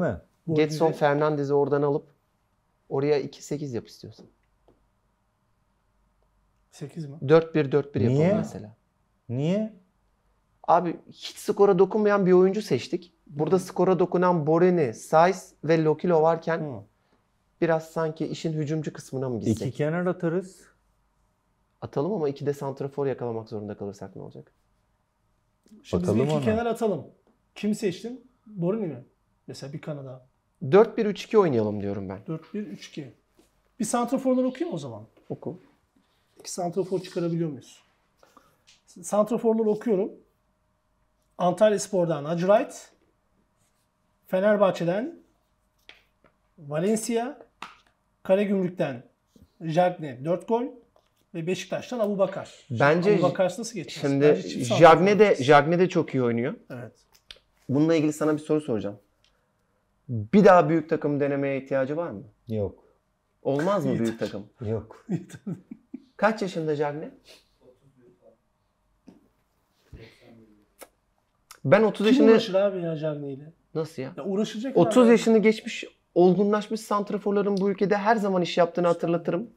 mi? Getson Fernandez'i oradan alıp oraya 2-8 yap istiyorsan. 8 mi? 4-1-4-1 yapalım mesela. Niye? Abi hiç skora dokunmayan bir oyuncu seçtik. Burada skora dokunan Borini, Saiz ve Lokilo varken Hı. biraz sanki işin hücumcu kısmına mı gitsek? İki kenar atarız. Atalım ama iki de santrafor yakalamak zorunda kalırsak ne olacak? Şimdi Atalım biz bir iki ona. kenara atalım. Kim seçtin? Borini mi? Mesela bir Kanada. 4-1-3-2 oynayalım diyorum ben. 4-1-3-2. Bir santraforları okuyayım o zaman. Oku iki santrafor çıkarabiliyor muyuz? Santraforları okuyorum. Antalya Spor'dan Acurayt, Fenerbahçe'den Valencia, Kalegümrük'ten Jagne 4 gol ve Beşiktaş'tan Abu Bakar. Bence Abu Bakar nasıl geçeceğiz? Şimdi Jagne de, Jagne de çok iyi oynuyor. Evet. Bununla ilgili sana bir soru soracağım. Bir daha büyük takım denemeye ihtiyacı var mı? Yok. Olmaz mı büyük takım? Yok. Kaç yaşında Cagne? Ben 30 Kim yaşında... uğraşır abi ya Cagne ile? Nasıl ya? ya uğraşacak 30 abi. yaşını geçmiş olgunlaşmış santraforların bu ülkede her zaman iş yaptığını hatırlatırım.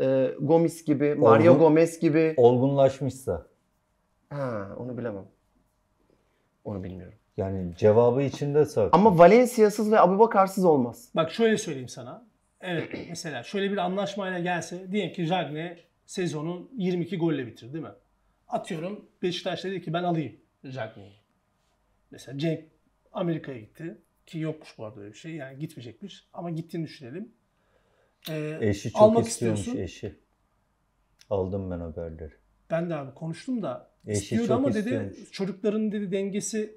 Ee, Gomis gibi, Mario Gomez gibi. Olgunlaşmışsa. Ha, onu bilemem. Onu bilmiyorum. Yani cevabı içinde saklı. Ama Valencia'sız ve Abubakarsız olmaz. Bak şöyle söyleyeyim sana. Evet mesela şöyle bir anlaşmayla gelse diyelim ki Jagne sezonu 22 golle bitir, değil mi? Atıyorum Beşiktaş dedi ki ben alayım Cagney'i. Mesela Cenk Amerika'ya gitti. Ki yokmuş bu arada öyle bir şey. Yani gitmeyecekmiş. Ama gittiğini düşünelim. Ee, eşi çok almak istiyormuş istiyorsun. eşi. Aldım ben haberleri. Ben de abi konuştum da eşi istiyordu ama istiyormuş. dedi çocukların dedi dengesi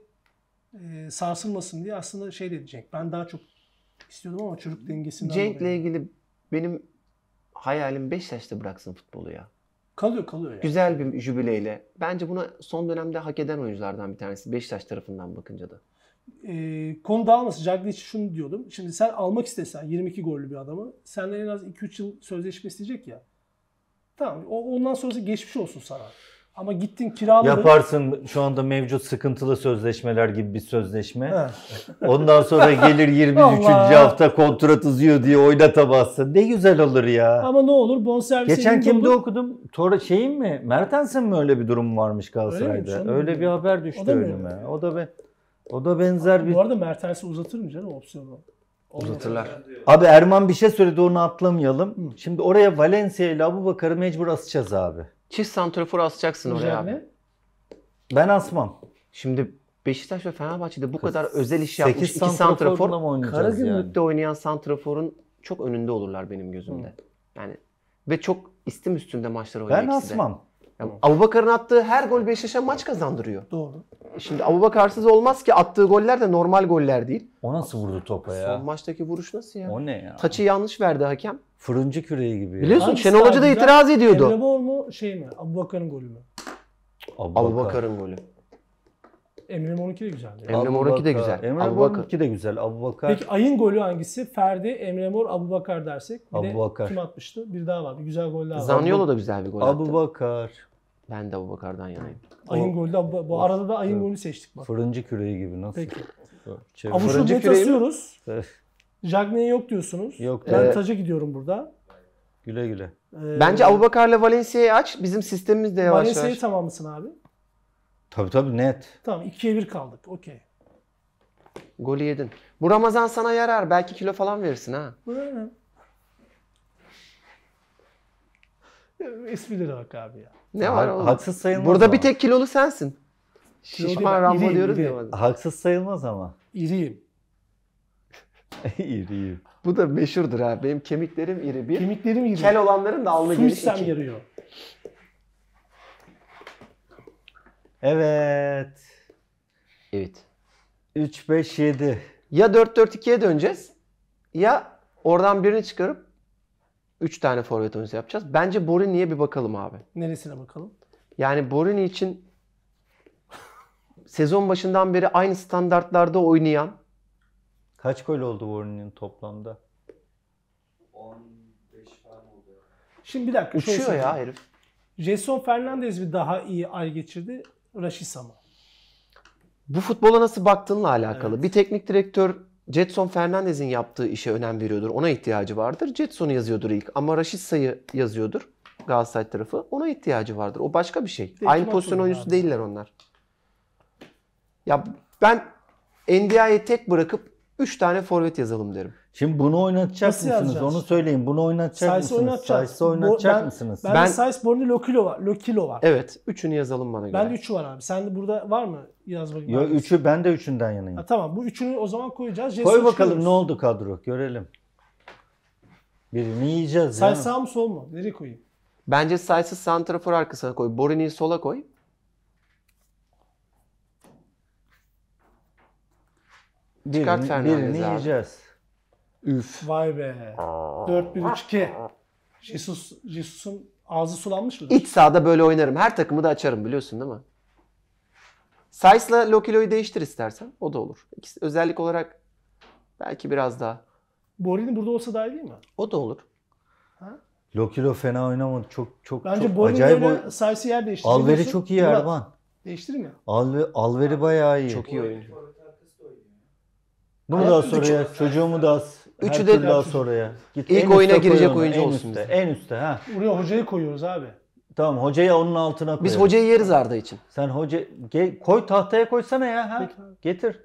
e, sarsılmasın diye aslında şey dedi Cenk. Ben daha çok istiyordum ama çocuk dengesinden Cenk'le ilgili benim hayalim yaşta bıraksın futbolu ya. Kalıyor kalıyor yani. Güzel bir jübileyle. Bence buna son dönemde hak eden oyunculardan bir tanesi Beşiktaş tarafından bakınca da. Ee, konu dağılması Caglic şunu diyordum. Şimdi sen almak istesen 22 gollü bir adamı senden en az 2-3 yıl sözleşme isteyecek ya. Tamam o, ondan sonrası geçmiş olsun sana. Ama gittin kiraladın. Yaparsın şu anda mevcut sıkıntılı sözleşmeler gibi bir sözleşme. Ondan sonra gelir 23. hafta kontrat uzuyor diye oynatamazsın. Ne güzel olur ya. Ama ne olur bonservis Geçen kimde olur. okudum? Tora şeyin mi? Mertens'in mi öyle bir durum varmış Galatasaray'da? Öyle, öyle, bir haber düştü önüme. O da ben o da benzer bir... Bu arada Mertens'i uzatır mı canım opsiyonu? Uzatırlar. Abi Erman bir şey söyledi onu atlamayalım. Şimdi oraya Valencia ile Abu Bakar'ı mecbur asacağız abi. Çift santrafor asacaksın oraya abi. Ben asmam. Şimdi Beşiktaş ve Fenerbahçe'de bu Kız, kadar özel iş yapmış iki santrafor. Karagümrük'te yani? oynayan santraforun çok önünde olurlar benim gözümde. Hı. Yani ve çok istim üstünde maçlar oynuyor Ben asmam. Yani Abubakar'ın attığı her gol Beşiktaş'a maç kazandırıyor. Doğru. E şimdi Abubakarsız olmaz ki attığı goller de normal goller değil. O nasıl vurdu topa ya? Son maçtaki vuruş nasıl ya? O ne ya? Taçı yanlış verdi hakem. Fırıncı küreği gibi. Biliyorsun Hangisi Şenol Hoca da itiraz ediyordu. Emre Bol mu şey mi? Abubakar'ın golü mü? Abubakar'ın golü. Emre Mor'unki de güzeldi. Emre Mor'unki de güzel. Emre Mor'unki de güzel. Abubakar. Peki ayın golü hangisi? Ferdi, Emre Mor, Abubakar dersek. Bir Abubakar. de kim atmıştı? Bir daha var. Bir güzel gol daha var. Zaniolo da güzel bir gol Abubakar. attı. Abubakar. Ben de Abubakar'dan yanayım. Ayın golü de bu arada da ayın golü seçtik bak. Fırıncı küreği gibi nasıl? Peki. Abu Şub'u tasıyoruz. Cagney yok diyorsunuz. Yok. Ben evet. taca gidiyorum burada. Güle güle. Ee, Bence Abubakar'la Valencia'yı aç. Bizim sistemimiz de yavaş Valencia yavaş. Valencia'yı tamam mısın abi? Tabi tabi net. Tamam ikiye bir kaldık. Okey. Golü yedin. Bu Ramazan sana yarar. Belki kilo falan verirsin ha. Esprilere bak abi ya. Ne ha, var oğlum? Haksız sayılmaz Burada ama. bir tek kilolu sensin. Şişman Rambo diyoruz ya. Haksız sayılmaz ama. İriyim. İri iri. Bu da meşhurdur abi. Benim kemiklerim iri bir. Kemiklerim iri. Kel olanların da alnı Su geniş iki. yarıyor. Evet. Evet. 3 5 7. Ya 4-4-2'ye döneceğiz ya oradan birini çıkarıp 3 tane forvet forvetimizi yapacağız. Bence Borini'ye bir bakalım abi. Neresine bakalım? Yani Borini için sezon başından beri aynı standartlarda oynayan Kaç gol oldu Warren'in toplamda? 15 falan oldu. Şimdi bir dakika. Uçuyor şey ya herif. Jason Fernandez bir daha iyi ay geçirdi? Rashisa mı? Bu futbola nasıl baktığınla alakalı. Evet. Bir teknik direktör Jetson Fernandez'in yaptığı işe önem veriyordur. Ona ihtiyacı vardır. Jetson'u yazıyordur ilk ama Rashissa'yı yazıyordur Galatasaray tarafı. Ona ihtiyacı vardır. O başka bir şey. Değil, Aynı pozisyon oyuncusu abi. değiller onlar. Ya ben NDI'ye tek bırakıp 3 tane forvet yazalım derim. Şimdi bunu oynatacak Nasıl mısınız? Yazacağız? Onu söyleyin. Bunu oynatacak Sayısı mısınız? Oynatacak. Sayısı oynatacak ben, mısınız? Ben, ben Sayıs Borne Lokilo var. Lokilo var. Evet. Üçünü yazalım bana göre. Ben üçü var abi. Sen de burada var mı yaz bakayım. Yok üçü ben de üçünden yanayım. Ha, tamam bu üçünü o zaman koyacağız. Jesse Koy bakalım çıkıyoruz. ne oldu kadro görelim. Birini yiyeceğiz. Sayıs sağ mı sol mu? Nereye koyayım? Bence Sayıs'ı santrafor arkasına koy. Borini'yi sola koy. Çıkart birini, Fernandez birini abi. yiyeceğiz. Üf. Vay be. 4132. Jesus, Jesus'un ağzı sulanmış mı? İç sahada böyle oynarım. Her takımı da açarım biliyorsun değil mi? Saisla Lokilo'yu değiştir istersen. O da olur. İkisi, özellik olarak belki biraz daha. Borini burada olsa daha iyi değil mi? O da olur. Lokilo fena oynamadı. Çok çok Bence çok Borini acayip oy... sayısı yer değiştirir. Alveri çok iyi Murat. Değiştirir mi? Alveri, Alveri bayağı iyi. Çok iyi oyuncu. Bunu da soruya, çocuğumu da as. Üçü de- daha as oraya. Git İlk oyuna girecek onu, oyuncu en olsun Üste, bizim. en üste ha. Buraya hocayı koyuyoruz abi. Tamam hocaya onun altına koy. Biz hocayı yeriz Arda için. Sen hoca ge- koy tahtaya koysana ya ha. Peki Getir.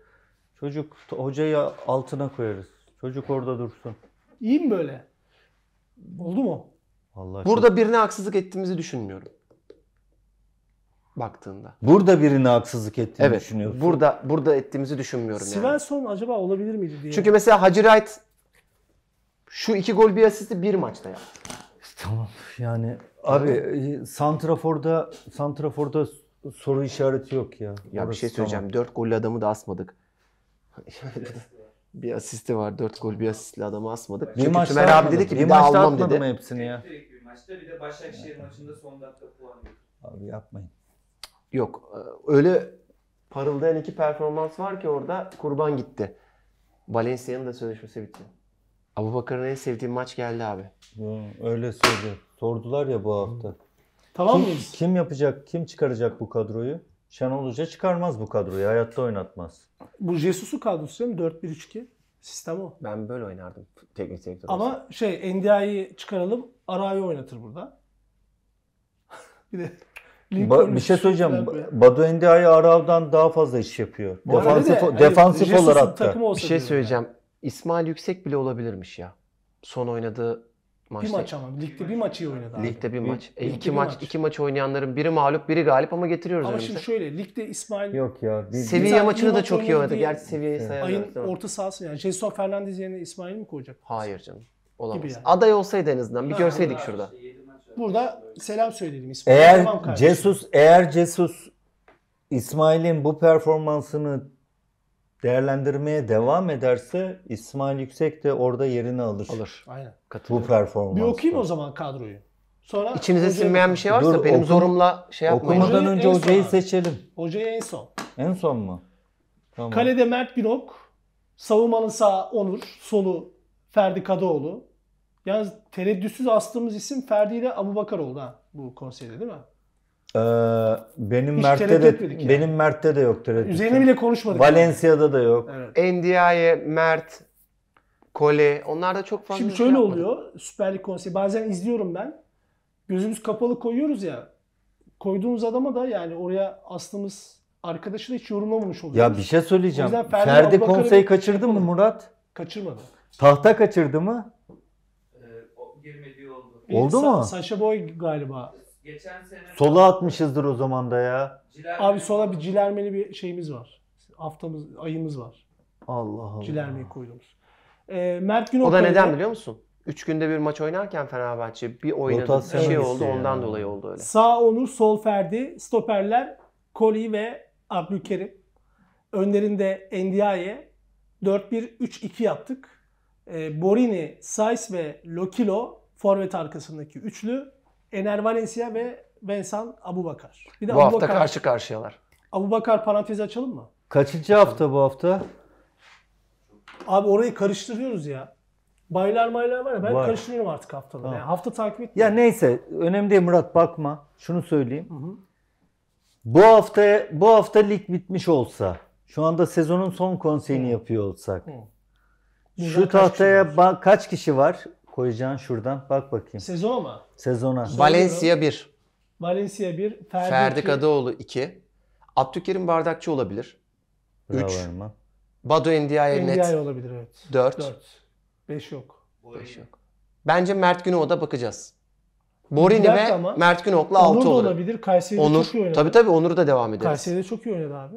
Çocuk hocayı altına koyarız. Çocuk orada dursun. İyi mi böyle? Oldu mu? Vallahi Burada birine haksızlık ettiğimizi düşünmüyorum baktığında. Burada birine haksızlık ettiğini evet, düşünüyorsun. Burada burada ettiğimizi düşünmüyorum Svensson yani. acaba olabilir miydi diye. Çünkü mesela Hacı Wright şu iki gol bir asisti bir maçta yaptı. Tamam yani abi e, Santrafor'da Santrafor'da soru işareti yok ya. Ya Orası bir şey söyleyeceğim. Tamam. 4 gollü adamı da asmadık. bir asisti var. dört gol bir asistli adamı asmadık. Bir Çünkü Tümer abi dedi ki bir, bir daha almam dedi. Bir maçta hepsini ya. Bir maçta bir de Başakşehir maçında son dakika puan Abi yapmayın. Yok. E, öyle parıldayan iki performans var ki orada kurban gitti. Valencia'nın da sözleşmesi bitti. Abu Bakır'ın en sevdiğim maç geldi abi. öyle söyledi. Sordular ya bu hafta. Tamam kim, mıyız? Kim yapacak, kim çıkaracak bu kadroyu? Şenol Hoca çıkarmaz bu kadroyu. Hayatta oynatmaz. Bu Jesus'u kadrosu değil mi? 4-1-3-2. Sistem o. Ben böyle oynardım teknik direktör. Ama şey Ndiaye'yi çıkaralım. Aray'ı oynatır burada. bir de Ba- bir şey söyleyeceğim. Badu Endia'yı Arav'dan daha fazla iş yapıyor. defansif, de, hani defansif hani, olarak da. Bir şey söyleyeceğim. Yani. İsmail Yüksek bile olabilirmiş ya. Son oynadığı maçta. Bir maç ama. Ligde bir maçı iyi oynadı. Abi. Ligde bir, bir maç. E, iki bir maç, maç. iki maç oynayanların biri mağlup, biri galip ama getiriyoruz Ama önümüze. şimdi şöyle ligde İsmail Yok ya. Bir, seviye maçını da çok iyi oynadı. Gerçi seviyeyi evet. sayarlar. Ayın orta sahası yani. Jason Fernandez yerine İsmail'i mi koyacak? Hayır canım. Olamaz. Yani. Aday olsaydı en azından. Bir ha, görseydik şurada. Işte, burada selam söyledim İsmail. Eğer tamam Cesus eğer Cesus İsmail'in bu performansını değerlendirmeye devam ederse İsmail Yüksek de orada yerini alır. Alır. Aynen. Katılıyor. Bu performans. Bir okuyayım o zaman kadroyu. Sonra İçinize hocayı... sinmeyen bir şey varsa Dur, benim okum, zorumla şey yapmayın. Okumadan hocayı önce hocayı abi. seçelim. Hocayı en son. En son mu? Tamam. Kalede Mert Günok, savunmanın sağ Onur, solu Ferdi Kadıoğlu, Yalnız tereddütsüz astığımız isim Ferdi ile Abu Bakar oldu ha bu konseyde değil mi? Ee, benim Hiç Mert'te de yani. benim Mert'te de yok tereddüt. Üzerine bile konuşmadık. Valencia'da yani. da yok. Evet. Ndiaye, Mert, Kole onlar da çok fazla Şimdi şey şöyle şey oluyor Süper Lig konseri. Bazen izliyorum ben. Gözümüz kapalı koyuyoruz ya. Koyduğumuz adama da yani oraya astığımız arkadaşı da hiç yorumlamamış oluyor. Ya bir şey söyleyeceğim. Ferdi, Ferdi konseyi kaçırdı mı Murat? Kaçırmadı. Tahta kaçırdı mı? girmediği oldu. Oldu Sa- mu? Saşa Boy galiba. Geçen sene Sola atmışızdır o zaman da ya. Cilermeli- Abi sola bir cilermeli bir şeyimiz var. Haftamız, ayımız var. Allah Allah. Cilermeyi koydumuz. Ee, Mert Günok O da neden biliyor musun? Üç günde bir maç oynarken Fenerbahçe bir oynadı bir Rotasyon şey oldu riski ondan dolayı oldu öyle. Sağ Onur, sol Ferdi, stoperler Koli ve Abdülkerim. Önlerinde Endiaye. 4-1-3-2 yaptık. Ee, Borini, Sais ve Lokilo Forvet arkasındaki üçlü Ener Valencia ve Bensan Abubakar. Bir de bu Abubakar, hafta karşı karşıyalar. Abubakar parantez açalım mı? Kaçıncı hafta bu hafta? Abi orayı karıştırıyoruz ya. Baylar maylar var ya ben var. karıştırıyorum artık haftaları. Tamam. Yani hafta takip etmiyorum. Ya neyse önemli değil Murat bakma. Şunu söyleyeyim. Hı hı. Bu hafta bu hafta lig bitmiş olsa, şu anda sezonun son konseyini hı. yapıyor olsak. Hı. Şu tahtaya kaç kişi var? koyacağın şuradan bak bakayım. Sezona mı? Sezona. Valencia 1. Valencia 1. Ferdi, Ferdi iki. Kadıoğlu 2. Abdülkerim Bardakçı olabilir. 3. Bado Ndiaye net. Ndiaye olabilir evet. 4. 4. 5 yok. 5 yok. Bence Mert Günoğlu'da bakacağız. Borini ve ama. Mert Günok'la 6 olur. Onur da olabilir. Kayseri'de Onur. çok iyi oynadı. Tabii tabii Onur da devam ederiz. Kayseri'de çok iyi oynadı abi.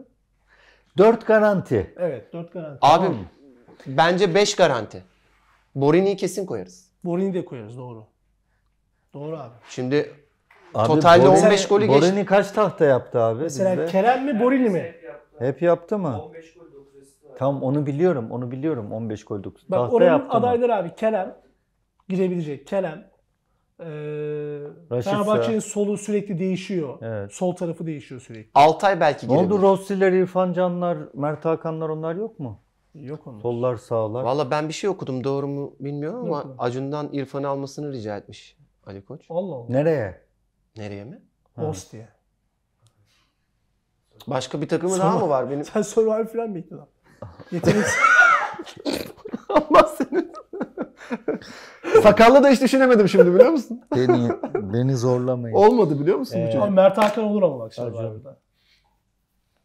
4 garanti. Evet 4 garanti. Abi tamam. bence 5 garanti. Borini'yi kesin koyarız. Borini de koyarız doğru. Doğru abi. Şimdi Abi totalde Borini- 15 golü geçti. Borini kaç tahta yaptı abi Mesela bizde? Kerem mi Borini mi? Hep yaptı. Hep yaptı mı? 15 gol 9 asist var. Tam onu biliyorum. Onu biliyorum. 15 gol 9 Bak tahta yaptı mı? adayları abi Kerem girebilecek. Kerem ee, Raşitsa. Fenerbahçe'nin solu sürekli değişiyor. Evet. Sol tarafı değişiyor sürekli. Altay belki Ne oldu girebilir. Rossi'ler, İrfan Canlar, Mert Hakanlar onlar yok mu? Yok onun. Sollar sağlar. Valla ben bir şey okudum doğru mu bilmiyorum ama Yok. Acun'dan İrfan'ı almasını rica etmiş Ali Koç. Allah Allah. Nereye? Nereye mi? Ha. diye. Başka bir takımı daha mı var benim? Sen var falan bekle lan. Yeteneksiz. Allah senin. Sakallı da hiç düşünemedim şimdi biliyor musun? Beni, beni zorlamayın. Olmadı biliyor musun? bu ee, çocuk? Mert Hakan olur ama bak şimdi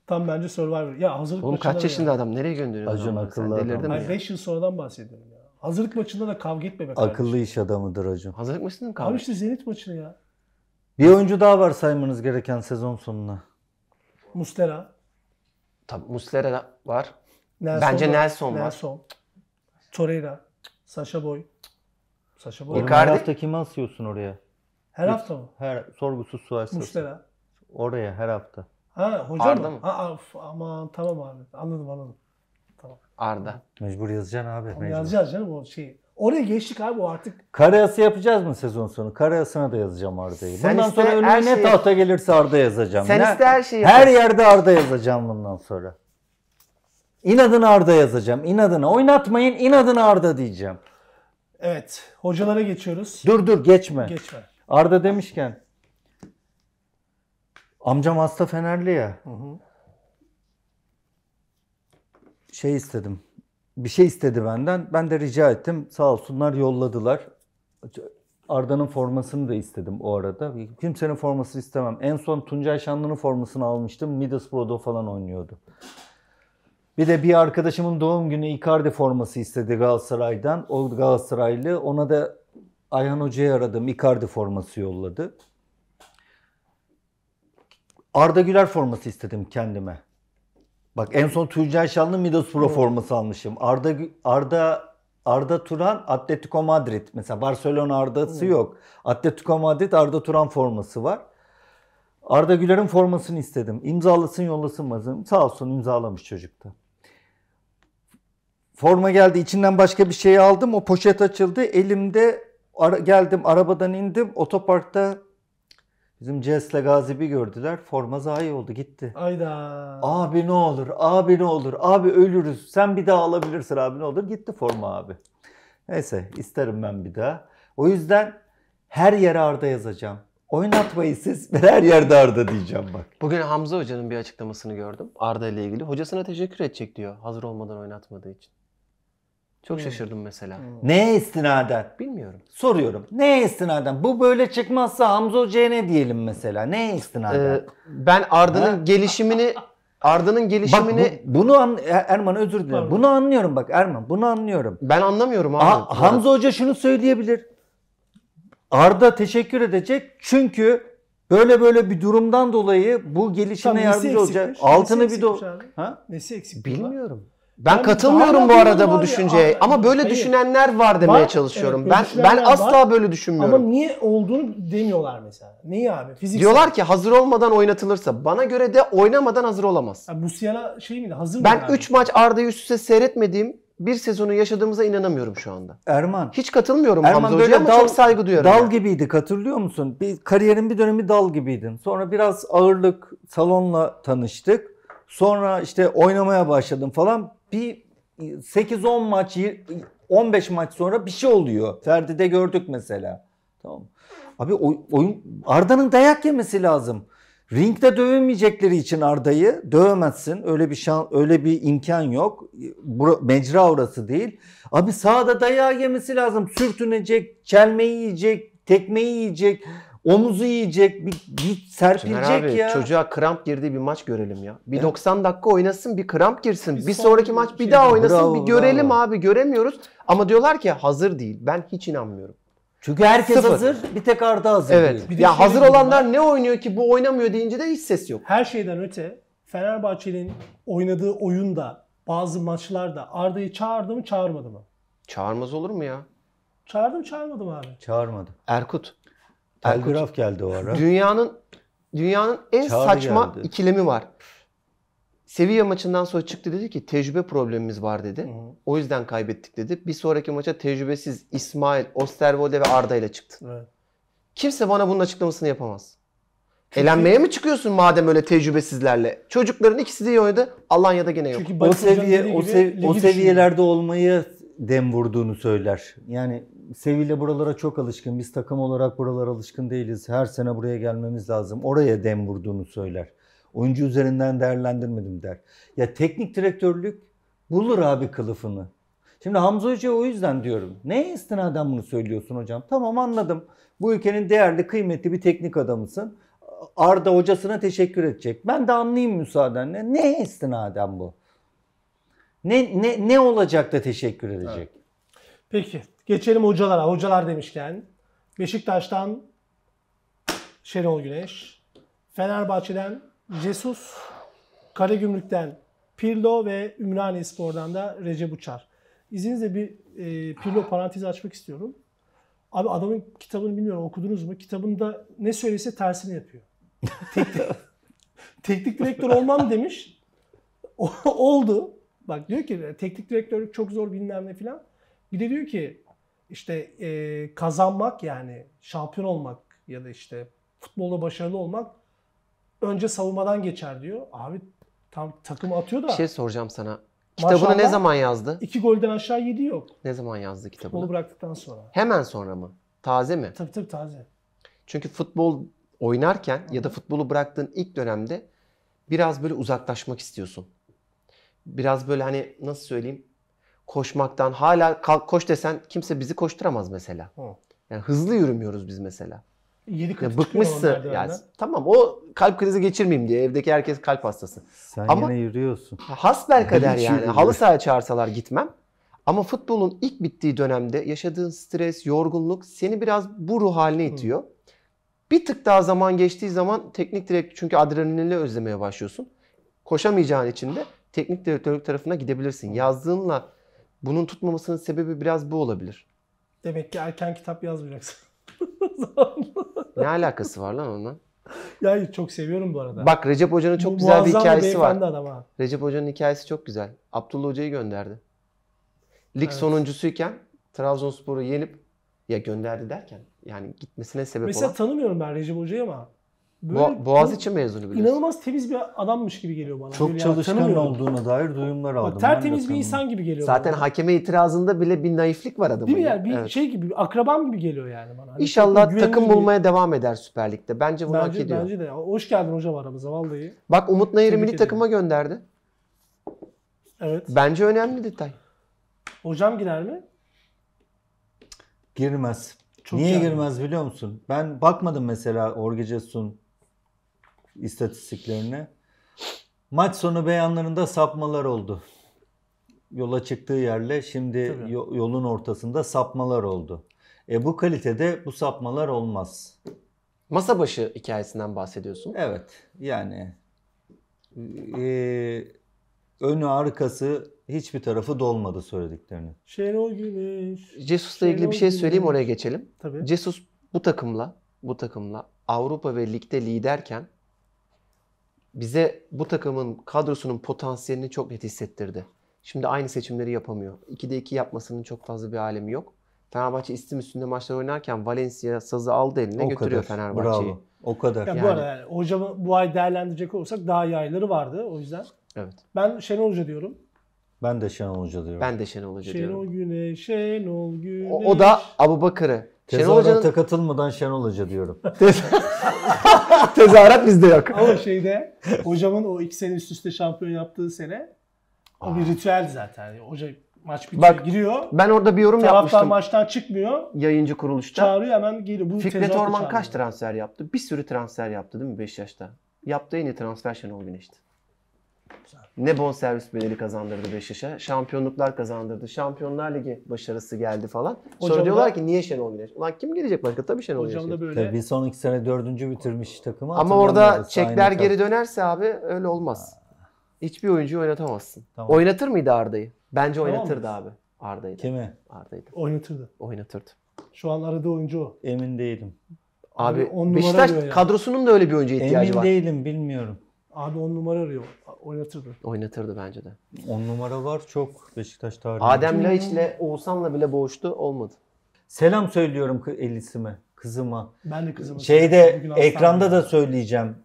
Tam bence Survivor. Ya hazırlık Oğlum maçında kaç da yaşında ya. adam? Nereye gönderiyor? Acun adamı? Sen akıllı adam. 5 yıl sonradan bahsediyorum ya. Hazırlık maçında da kavga etme be kardeşim. Akıllı iş adamıdır Acun. Hazırlık maçında mı Abi kaldın? işte Zenit maçını ya. Bir oyuncu daha var saymanız gereken sezon sonuna. Mustera. Tabii Mustera var. Nelson Bence Nelson var. Nelson. Torreira. Sasha Boy. Sasha Boy. Icardi- Her hafta kimi asıyorsun oraya? Her hafta mı? Her sorgusuz sualsiz. Mustera. Oraya her hafta. Ha hoca Arda mı? mı? Ha, of, aman tamam abi. Anladım anladım. Tamam. Arda. Mecbur yazacaksın abi. Tamam, yazacağız canım o şeyi. Oraya geçtik abi o artık. Karayası yapacağız mı sezon sonu? Karayasına da yazacağım Arda'yı. Bundan sonra önüme ne şeyi- tahta gelirse Arda yazacağım. Sen Ne- iste her şeyi Her yerde Arda yazacağım bundan sonra. İnadına Arda yazacağım. İnadına. Oynatmayın İnadına Arda diyeceğim. Evet. Hocalara geçiyoruz. Dur dur geçme. Geçme. Arda demişken Amcam hasta Fenerli ya. Hı hı. Şey istedim. Bir şey istedi benden. Ben de rica ettim. Sağ olsunlar yolladılar. Arda'nın formasını da istedim o arada. Kimsenin forması istemem. En son Tuncay Şanlı'nın formasını almıştım. Middlesbrough'da falan oynuyordu. Bir de bir arkadaşımın doğum günü Icardi forması istedi Galatasaray'dan. O Galatasaraylı. Ona da Ayhan Hoca'yı aradım. Icardi forması yolladı. Arda Güler forması istedim kendime. Bak en son Tuncay Şanlı Middlesbrough forması almışım. Arda Arda Arda Turan Atletico Madrid. Mesela Barcelona Arda'sı yok. Atletico Madrid Arda Turan forması var. Arda Güler'in formasını istedim. İmzalasın yollasın bazım. Sağ olsun imzalamış çocukta. Forma geldi. İçinden başka bir şey aldım. O poşet açıldı. Elimde ara, geldim arabadan indim. Otoparkta Bizim Ces'le Gazibi gördüler. Forma zayi oldu gitti. Ayda. Abi ne olur, abi ne olur, abi ölürüz. Sen bir daha alabilirsin abi ne olur. Gitti forma abi. Neyse isterim ben bir daha. O yüzden her yere Arda yazacağım. Oynatmayı siz ben her yerde Arda diyeceğim bak. Bugün Hamza Hoca'nın bir açıklamasını gördüm Arda ile ilgili. Hocasına teşekkür edecek diyor hazır olmadan oynatmadığı için. Çok hmm. şaşırdım mesela. Hmm. Neye istinaden? Bilmiyorum. Soruyorum. Neye istinaden? Bu böyle çıkmazsa Hamza Hoca'ya ne diyelim mesela? Neye istinaden? Ee, ben Arda'nın gelişimini Arda'nın Bak bu- gelişimini bunu an, er, Erman özür dilerim. Pardon. Bunu anlıyorum bak Erman. Bunu anlıyorum. ben anlamıyorum abi. Ha- Hamza Hoca şunu söyleyebilir. Arda teşekkür edecek çünkü böyle böyle bir durumdan dolayı bu gelişime Tamam, yardımcı olacak. Altını Nesi bir do... Ha? Nesi eksik? Bilmiyorum. Ben katılmıyorum bu arada bu düşünceye. Abi, ama böyle hayır. düşünenler var demeye var, çalışıyorum. Evet, ben ben asla böyle düşünmüyorum. Ama niye olduğunu demiyorlar mesela. Neyi abi? Fiziksel. Diyorlar ki hazır olmadan oynatılırsa. Bana göre de oynamadan hazır olamaz. Ya, bu Siyana şey miydi? Hazır ben mı? Ben 3 maç Arda'yı üst üste seyretmediğim bir sezonu yaşadığımıza inanamıyorum şu anda. Erman. Hiç katılmıyorum Erman Hamza böyle Hoca'ya dal, çok saygı duyarım. Dal yani. gibiydik hatırlıyor musun? Bir, kariyerin bir dönemi dal gibiydin. Sonra biraz ağırlık salonla tanıştık. Sonra işte oynamaya başladım falan. Bir 8-10 maç 15 maç sonra bir şey oluyor. Ferdi'de gördük mesela. Tamam. Abi oyun Arda'nın dayak yemesi lazım. Ringde dövemeyecekleri için Arda'yı dövemezsin. Öyle bir şan, öyle bir imkan yok. Bura, mecra orası değil. Abi sağda dayağı yemesi lazım. Sürtünecek, çelmeyi yiyecek, tekmeyi yiyecek. Omuzu yiyecek, bir, bir serpilecek abi, ya. Çocuğa kramp girdiği bir maç görelim ya. Bir ya. 90 dakika oynasın, bir kramp girsin. Bir, bir sonraki maç bir şey daha oynasın, bravo, bir görelim bravo. abi. Göremiyoruz. Ama diyorlar ki hazır değil. Ben hiç inanmıyorum. Çünkü herkes Sıfır. hazır, bir tek Arda hazır. Evet. Bir ya şey hazır olanlar var. ne oynuyor ki bu oynamıyor deyince de hiç ses yok. Her şeyden öte Fenerbahçe'nin oynadığı oyunda bazı maçlarda Arda'yı çağırdı mı, çağırmadı mı? Çağırmaz olur mu ya? Çağırdım, çağırmadım abi. Çağırmadı. Erkut. Telgraf geldi o ara. Dünyanın dünyanın en Çağrı saçma geldi. ikilemi var. Sevilla maçından sonra çıktı dedi ki tecrübe problemimiz var dedi. Hı. O yüzden kaybettik dedi. Bir sonraki maça tecrübesiz İsmail, Osterwolde ve Arda ile çıktı. Evet. Kimse bana bunun açıklamasını yapamaz. Çünkü... Elenmeye mi çıkıyorsun madem öyle tecrübesizlerle? Çocukların ikisi de iyi oynadı. Alanya'da gene yok. Çünkü o seviye o, sev o seviyelerde olmayı dem vurduğunu söyler. Yani Sevilla buralara çok alışkın. Biz takım olarak buralara alışkın değiliz. Her sene buraya gelmemiz lazım. Oraya dem vurduğunu söyler. Oyuncu üzerinden değerlendirmedim der. Ya teknik direktörlük bulur abi kılıfını. Şimdi Hamza Hoca'ya o yüzden diyorum. Ne istinaden bunu söylüyorsun hocam? Tamam anladım. Bu ülkenin değerli, kıymetli bir teknik adamısın. Arda hocasına teşekkür edecek. Ben de anlayayım müsaadenle. Ne istinaden bu? Ne ne ne olacak da teşekkür edecek? Evet. Peki Geçelim hocalara. Hocalar demişken Beşiktaş'tan Şenol Güneş, Fenerbahçe'den Jesus, Karagümrük'ten Pirlo ve Ümraniye Spor'dan da Recep Uçar. İzninizle bir e, Pirlo parantezi açmak istiyorum. Abi adamın kitabını bilmiyorum okudunuz mu? Kitabında ne söylese tersini yapıyor. teknik, direktör olmam demiş. oldu. Bak diyor ki teknik direktörlük çok zor bilmem ne filan. Bir de diyor ki işte e, kazanmak yani şampiyon olmak ya da işte futbolda başarılı olmak önce savunmadan geçer diyor. Abi tam takım atıyor da. Bir şey soracağım sana. Kitabını ne zaman yazdı? İki golden aşağı yedi yok. Ne zaman yazdı kitabını? Futbolu bıraktıktan sonra. Hemen sonra mı? Taze mi? Tabii tabii taze. Çünkü futbol oynarken hı ya da futbolu bıraktığın ilk dönemde biraz böyle uzaklaşmak istiyorsun. Biraz böyle hani nasıl söyleyeyim? koşmaktan hala kalk koş desen kimse bizi koşturamaz mesela. Hı. Yani hızlı yürümüyoruz biz mesela. 7 ya bıkmışsın. Yani, tamam o kalp krizi geçirmeyeyim diye evdeki herkes kalp hastası. Sen Ama yine yürüyorsun. Hasbel kader yani. Yürüyor. Halı sahaya çağırsalar gitmem. Ama futbolun ilk bittiği dönemde yaşadığın stres, yorgunluk seni biraz bu ruh haline itiyor. Hı. Bir tık daha zaman geçtiği zaman teknik direkt çünkü adrenalinle özlemeye başlıyorsun. Koşamayacağın için de teknik direktörlük tarafına gidebilirsin. Yazdığınla bunun tutmamasının sebebi biraz bu olabilir. Demek ki erken kitap yazmayacaksın. ne alakası var lan ondan? Yani çok seviyorum bu arada. Bak Recep Hoca'nın çok bu, güzel bir hikayesi var. Adam Recep Hoca'nın hikayesi çok güzel. Abdullah Hoca'yı gönderdi. Lig evet. sonuncusuyken Trabzonspor'u yenip ya gönderdi derken yani gitmesine sebep Mesela olan. Mesela tanımıyorum ben Recep Hoca'yı ama Böyle Bo- Boğaziçi mezunu biliyorsun. İnanılmaz temiz bir adammış gibi geliyor bana. Çok Böyle çalışkan tanımıyorum. olduğuna dair duyumlar aldım. Bak, tertemiz bir insan gibi geliyor Zaten bana. hakeme itirazında bile bir naiflik var adamın. Değil mi yani? Bir Evet. şey gibi, bir akrabam gibi geliyor yani bana. Hani İnşallah takım gibi. bulmaya devam eder Süper Lig'de. Bence bunu hak ediyor. bence de. Hoş geldin hocam aramıza vallahi. Bak Umut Nayır'ı milli takıma gönderdi. Evet. Bence önemli detay. Hocam gider mi? Girmez. Çok Niye girmez biliyor musun? Ben bakmadım mesela Orge Cesun istatistiklerine. Maç sonu beyanlarında sapmalar oldu. Yola çıktığı yerle şimdi Tabii. yolun ortasında sapmalar oldu. E bu kalitede bu sapmalar olmaz. Masa başı hikayesinden bahsediyorsun. Evet. Yani e, önü arkası hiçbir tarafı dolmadı söylediklerini. Şenol Güneş. Jesus'la ilgili bir şey söyleyeyim oraya geçelim. Tabii. Cesus bu takımla bu takımla Avrupa ve ligde liderken bize bu takımın kadrosunun potansiyelini çok net hissettirdi. Şimdi aynı seçimleri yapamıyor. 2'de 2 yapmasının çok fazla bir alemi yok. Fenerbahçe istim üstünde maçlar oynarken Valencia sazı aldı eline o götürüyor Fenerbahçe'yi. O kadar. Yani, yani, bu arada yani hocamı bu ay değerlendirecek olursak daha iyi ayları vardı o yüzden. Evet. Ben Şenol Hoca diyorum. Ben de Şenol Hoca diyorum. Ben de Şenol Hoca Şenol diyorum. Şenol Güneş, Şenol Güneş. O, o da Abu Bakır'ı Şenol Hoca'nın... katılmadan Şenol Hoca diyorum. Tezahürat bizde yok. Ama şeyde hocamın o iki sene üst üste şampiyon yaptığı sene o bir ritüel zaten. Hoca maç bitiyor Bak, giriyor. Ben orada bir yorum Taraftan yapmıştım. maçtan çıkmıyor. Yayıncı kuruluşta. Çağırıyor hemen geliyor. Bu Fikret Orman kaç transfer yaptı? Bir sürü transfer yaptı değil mi Beşiktaş'ta? Yaptığı en iyi transfer Şenol Güneş'ti. Ne bonservis servis beleri kazandırdı Beşiktaş'a. Şampiyonluklar kazandırdı. Şampiyonlar Ligi başarısı geldi falan. Sonra Hocam diyorlar ki niye Şenol Güneş? Ulan kim gelecek başka? Tabii Şenol Güneş. Hocam da böyle Tabii bir sonraki sene dördüncü bitirmiş takımı. Ama orada hatırlamıyoruz. çekler Aynı geri dönerse abi öyle olmaz. Hiçbir oyuncuyu oynatamazsın. Tamam. Oynatır mıydı Arda'yı? Bence Tamam. oynatırdı abi. Arda'yı. da. Kimi? Arda'yı oynatırdı. oynatırdı. Şu an aradığı oyuncu o. Emin değilim. Abi, Abi hani on Beşiktaş kadrosunun da öyle bir oyuncu ihtiyacı Emin var. değilim bilmiyorum. Abi on numara arıyor. Oynatırdı. Oynatırdı bence de. On numara var çok Beşiktaş tarihinde. Adem Laiç'le Oğuzhan'la bile boğuştu olmadı. Selam söylüyorum Elisime, kızıma. Ben de kızıma. Şeyde ekranda da söyleyeceğim.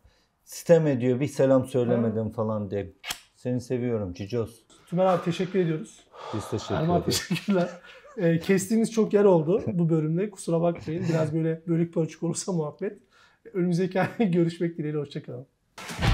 Sistem ediyor bir selam söylemedim ha. falan diye. Seni seviyorum Cicoz. Tümer abi teşekkür ediyoruz. Biz teşekkür ederiz. teşekkürler. E, ee, kestiğimiz çok yer oldu bu bölümde. Kusura bakmayın. Biraz böyle bölük pörçük olursa muhabbet. Önümüzdeki görüşmek dileğiyle. Hoşçakalın.